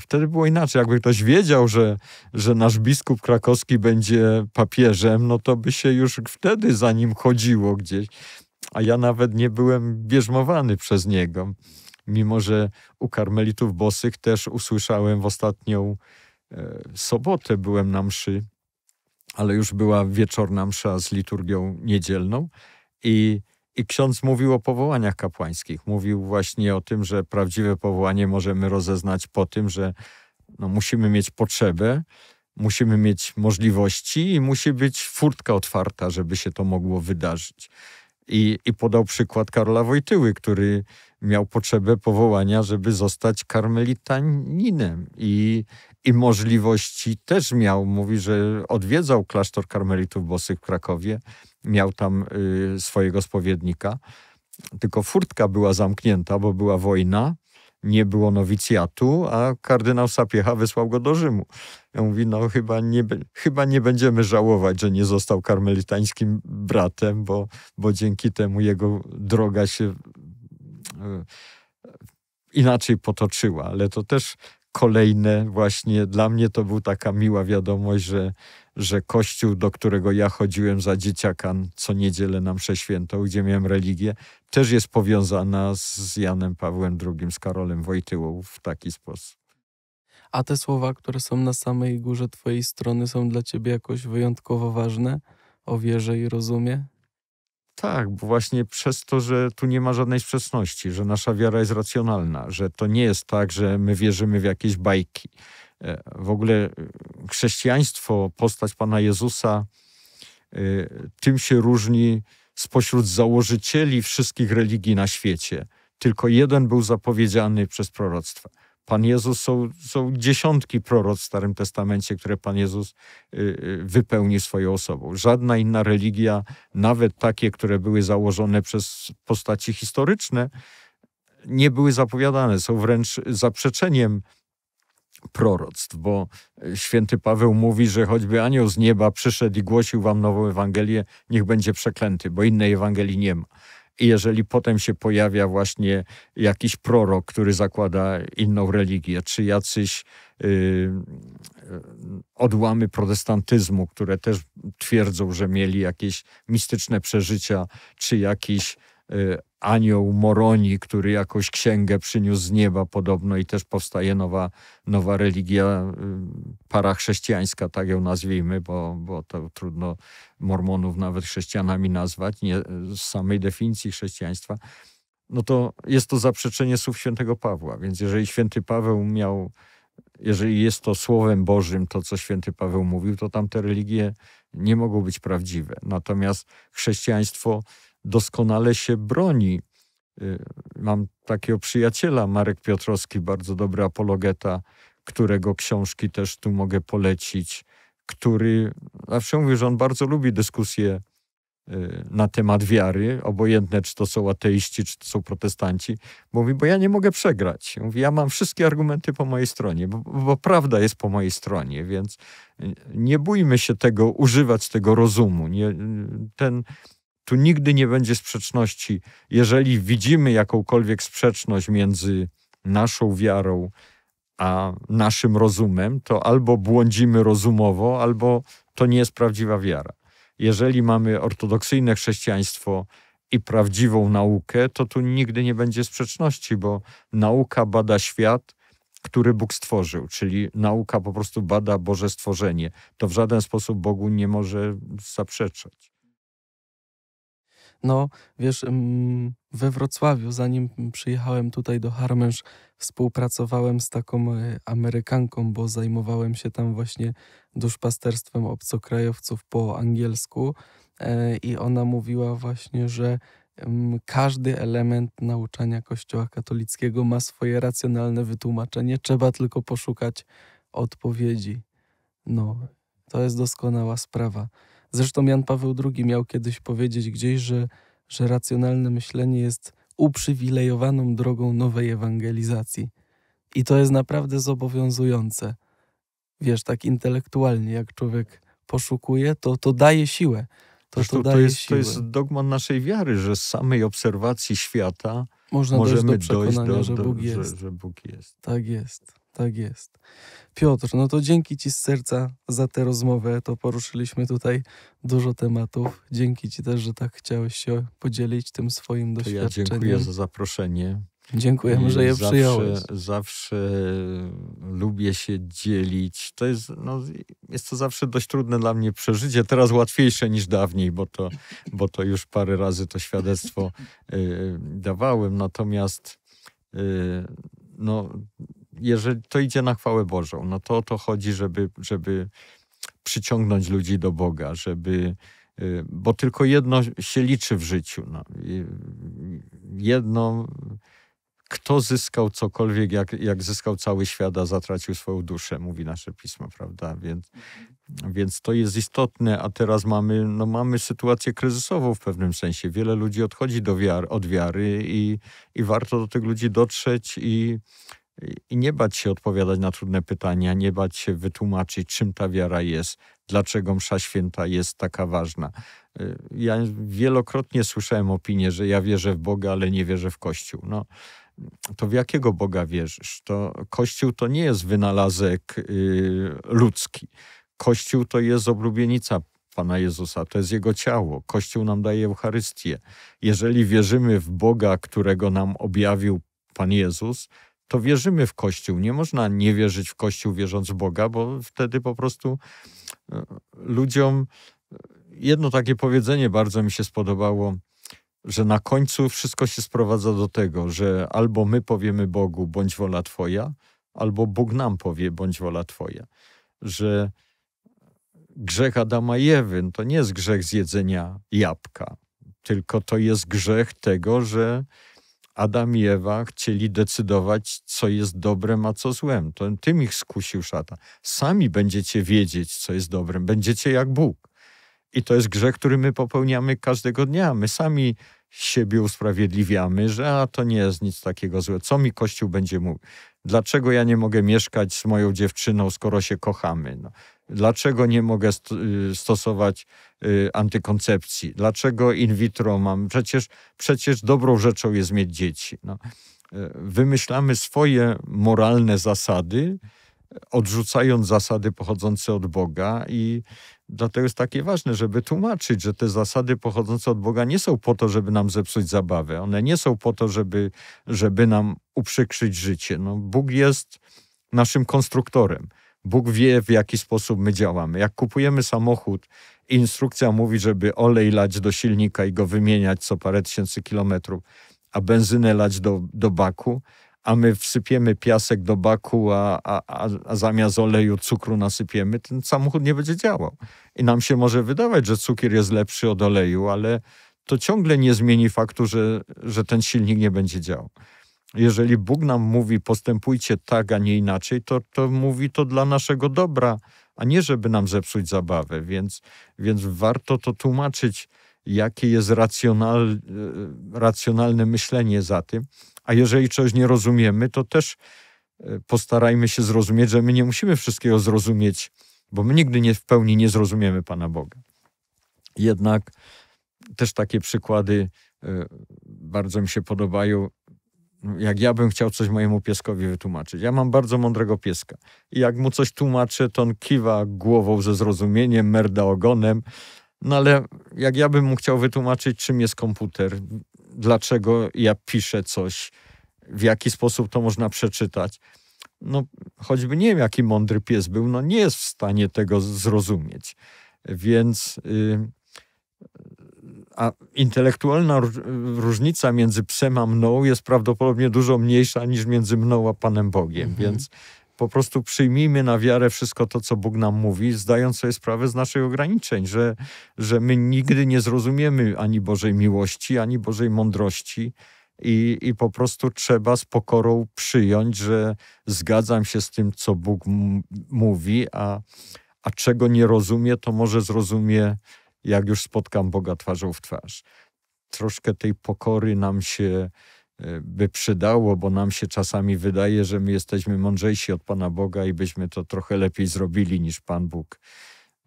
Wtedy było inaczej. Jakby ktoś wiedział, że, że nasz biskup krakowski będzie papieżem, no to by się już wtedy za nim chodziło gdzieś. A ja nawet nie byłem bierzmowany przez niego. Mimo, że u karmelitów bosych też usłyszałem w ostatnią E, sobotę byłem na mszy, ale już była wieczorna msza z liturgią niedzielną i, i ksiądz mówił o powołaniach kapłańskich. Mówił właśnie o tym, że prawdziwe powołanie możemy rozeznać po tym, że no, musimy mieć potrzebę, musimy mieć możliwości i musi być furtka otwarta, żeby się to mogło wydarzyć. I, I, podał przykład Karola Wojtyły, który miał potrzebę powołania, żeby zostać karmelitaninem. I, i możliwości też miał. Mówi, że odwiedzał klasztor karmelitów bosych w Krakowie, miał tam y, swojego spowiednika, tylko furtka była zamknięta, bo była wojna, nie było nowicjatu, a kardynał Sapiecha wysłał go do Rzymu. Ja mówi, no chyba nie, chyba nie będziemy żałować, że nie został karmelitańskim bratem, bo, bo dzięki temu jego droga się... Y, inaczej potoczyła, ale to też kolejne właśnie dla mnie to był taka miła wiadomość, że, że kościół, do którego ja chodziłem za dzieciaka co niedzielę na mszę świętą, gdzie miałem religię, też jest powiązana z Janem Pawłem II, z Karolem Wojtyłą w taki sposób. A te słowa, które są na samej górze twojej strony są dla ciebie jakoś wyjątkowo ważne o wierze i rozumie? Tak, bo właśnie przez to, że tu nie ma żadnej sprzeczności, że nasza wiara jest racjonalna, że to nie jest tak, że my wierzymy w jakieś bajki. E, w ogóle e, chrześcijaństwo, postać Pana Jezusa, e, tym się różni spośród założycieli wszystkich religii na świecie. Tylko jeden był zapowiedziany przez proroctwa. Pan Jezus, są, są dziesiątki proroc w Starym Testamencie, które Pan Jezus y, y, wypełni swoją osobą. Żadna inna religia, nawet takie, które były założone przez postaci historyczne, nie były zapowiadane, są wręcz zaprzeczeniem proroctw, bo y, święty Paweł mówi, że choćby anioł z nieba przyszedł i głosił wam nową Ewangelię, niech będzie przeklęty, bo innej Ewangelii nie ma jeżeli potem się pojawia właśnie jakiś prorok, który zakłada inną religię, czy jacyś y, odłamy protestantyzmu, które też twierdzą, że mieli jakieś mistyczne przeżycia, czy jakiś y, anioł Moroni, który jakoś księgę przyniósł z nieba podobno i też powstaje nowa, nowa religia y, parachrześcijańska, tak ją nazwijmy, bo, bo to trudno mormonów nawet chrześcijanami nazwać, nie z samej definicji chrześcijaństwa, no to jest to zaprzeczenie słów świętego Pawła. Więc jeżeli święty Paweł miał, jeżeli jest to słowem Bożym to, co święty Paweł mówił, to tamte religie nie mogą być prawdziwe. Natomiast chrześcijaństwo doskonale się broni. Y, mam takiego przyjaciela, Marek Piotrowski, bardzo dobry apologeta, którego książki też tu mogę polecić, który zawsze mówi, że on bardzo lubi dyskusje y, na temat wiary, obojętne czy to są ateiści, czy to są protestanci, mówi, bo ja nie mogę przegrać. Mówi, ja mam wszystkie argumenty po mojej stronie, bo, bo, prawda jest po mojej stronie, więc y, nie bójmy się tego, używać tego rozumu. Nie, ten tu nigdy nie będzie sprzeczności. Jeżeli widzimy jakąkolwiek sprzeczność między naszą wiarą a naszym rozumem, to albo błądzimy rozumowo, albo to nie jest prawdziwa wiara. Jeżeli mamy ortodoksyjne chrześcijaństwo, i prawdziwą naukę, to tu nigdy nie będzie sprzeczności, bo nauka bada świat, który Bóg stworzył, czyli nauka po prostu bada Boże stworzenie. To w żaden sposób Bogu nie może zaprzeczać. No, wiesz, we Wrocławiu, zanim przyjechałem tutaj do Harmęż, współpracowałem z taką e, Amerykanką, bo zajmowałem się tam właśnie duszpasterstwem obcokrajowców po angielsku. E, I ona mówiła właśnie, że każdy element nauczania Kościoła katolickiego ma swoje racjonalne wytłumaczenie, trzeba tylko poszukać odpowiedzi. No, to jest doskonała sprawa. Zresztą Jan Paweł II miał kiedyś powiedzieć gdzieś, że, że racjonalne myślenie jest uprzywilejowaną drogą nowej ewangelizacji. I to jest naprawdę zobowiązujące. Wiesz, tak intelektualnie, jak człowiek poszukuje, to, to daje siłę. To, to, to, jest, siłę. to jest dogmat naszej wiary, że z samej obserwacji świata Można możemy dojść do dojść do, do, że, Że, że Bóg jest. Tak jest. Tak jest. Piotr, no to dzięki Ci z serca za tę rozmowę. To poruszyliśmy tutaj dużo tematów. Dzięki Ci też, że tak chciałeś się podzielić tym swoim doświadczeniem. To ja dziękuję za zaproszenie. Dziękujemy, że je zawsze, przyjąłeś. Zawsze e, lubię się dzielić. To jest, no, jest to zawsze dość trudne dla mnie przeżycie. Teraz łatwiejsze niż dawniej, bo to, bo to już parę razy to świadectwo y, dawałem. Natomiast y, no, jeżeli to idzie na chwałę Bożą, no to o to chodzi, żeby, żeby przyciągnąć ludzi do Boga, żeby, y, bo tylko jedno się liczy w życiu. No. Jedno, kto zyskał cokolwiek, jak, jak zyskał cały świat, a zatracił swoją duszę, mówi nasze pismo, prawda? Więc, mhm. więc to jest istotne, a teraz mamy, no mamy sytuację kryzysową w pewnym sensie. Wiele ludzi odchodzi do od wiary i, i warto do tych ludzi dotrzeć i i nie bać się odpowiadać na trudne pytania, nie bać się wytłumaczyć, czym ta wiara jest, dlaczego msza święta jest taka ważna. Y, ja wielokrotnie słyszałem opinię, że ja wierzę w Boga, ale nie wierzę w Kościół. No, to w jakiego Boga wierzysz? To Kościół to nie jest wynalazek yy, ludzki. Kościół to jest oblubienica Pana Jezusa, to jest Jego ciało. Kościół nam daje Eucharystię. Jeżeli wierzymy w Boga, którego nam objawił Pan Jezus, to wierzymy w Kościół. Nie można nie wierzyć w Kościół wierząc w Boga, bo wtedy po prostu e, ludziom e, jedno takie powiedzenie bardzo mi się spodobało, że na końcu wszystko się sprowadza do tego, że albo my powiemy Bogu, bądź wola Twoja, albo Bóg nam powie, bądź wola Twoja. Że grzech Adama i Ewy to nie jest grzech zjedzenia jabłka, tylko to jest grzech tego, że Adam i Ewa chcieli decydować, co jest dobrem, a co złem. To tym ich skusił szatan. Sami będziecie wiedzieć, co jest dobrem. Będziecie jak Bóg. I to jest grzech, który my popełniamy każdego dnia. My sami siebie usprawiedliwiamy, że a to nie jest nic takiego złe. Co mi Kościół będzie mówił? Dlaczego ja nie mogę mieszkać z moją dziewczyną, skoro się kochamy? No, Dlaczego nie mogę st y, stosować y, antykoncepcji? Dlaczego in vitro mam? Przecież, przecież dobrą rzeczą jest mieć dzieci. No. E, wymyślamy swoje moralne zasady, odrzucając zasady pochodzące od Boga i dlatego jest takie ważne, żeby tłumaczyć, że te zasady pochodzące od Boga nie są po to, żeby nam zepsuć zabawę. One nie są po to, żeby, żeby nam uprzykrzyć życie. No, Bóg jest naszym konstruktorem. Bóg wie, w jaki sposób my działamy. Jak kupujemy samochód, instrukcja mówi, żeby olej lać do silnika i go wymieniać co parę tysięcy kilometrów, a benzynę lać do, do baku, a my wsypiemy piasek do baku, a, a, a zamiast oleju cukru nasypiemy, ten samochód nie będzie działał. I nam się może wydawać, że cukier jest lepszy od oleju, ale to ciągle nie zmieni faktu, że, że ten silnik nie będzie działał. Jeżeli Bóg nam mówi, postępujcie tak, a nie inaczej, to, to mówi to dla naszego dobra, a nie żeby nam zepsuć zabawę. Więc, więc warto to tłumaczyć, jakie jest racjonal, e, racjonalne myślenie za tym. A jeżeli czegoś nie rozumiemy, to też e, postarajmy się zrozumieć, że my nie musimy wszystkiego zrozumieć, bo my nigdy nie w pełni nie zrozumiemy Pana Boga. Jednak też takie przykłady e, bardzo mi się podobają jak ja bym chciał coś mojemu pieskowi wytłumaczyć. Ja mam bardzo mądrego pieska. I jak mu coś tłumaczę, to on kiwa głową ze zrozumieniem, merda ogonem. No ale jak ja bym mu chciał wytłumaczyć, czym jest komputer, dlaczego ja piszę coś, w jaki sposób to można przeczytać, no choćby nie wiem, jaki mądry pies był, no nie jest w stanie tego zrozumieć. Więc... Yy, a intelektualna różnica między psem a mną jest prawdopodobnie dużo mniejsza niż między mną a Panem Bogiem, mhm. więc po prostu przyjmijmy na wiarę wszystko to, co Bóg nam mówi, zdając sobie sprawę z naszych ograniczeń, że, że my nigdy nie zrozumiemy ani Bożej miłości, ani Bożej mądrości. I, I po prostu trzeba z pokorą przyjąć, że zgadzam się z tym, co Bóg mówi, a, a czego nie rozumie, to może zrozumie jak już spotkam Boga twarzą w twarz. Troszkę tej pokory nam się e, by przydało, bo nam się czasami wydaje, że my jesteśmy mądrzejsi od Pana Boga i byśmy to trochę lepiej zrobili niż Pan Bóg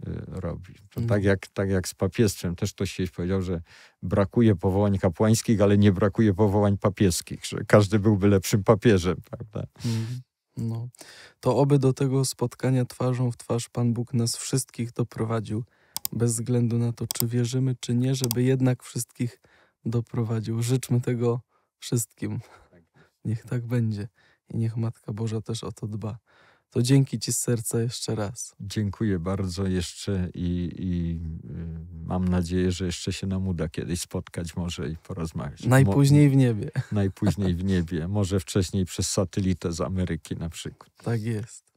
e, robi. To mhm. tak, jak, tak jak z papiestrem, też ktoś kiedyś powiedział, że brakuje powołań kapłańskich, ale nie brakuje powołań papieskich, że każdy byłby lepszym papieżem, prawda? Mhm. No, to oby do tego spotkania twarzą w twarz Pan Bóg nas wszystkich doprowadził bez względu na to, czy wierzymy, czy nie, żeby jednak wszystkich doprowadził. Życzmy tego wszystkim. Tak. Niech tak będzie i niech Matka Boża też o to dba. To dzięki Ci z serca jeszcze raz. Dziękuję bardzo jeszcze i, i y, mam nadzieję, że jeszcze się nam uda kiedyś spotkać może i porozmawiać. Najpóźniej w niebie. Najpóźniej w niebie. Może wcześniej przez satelitę z Ameryki na przykład. Tak jest.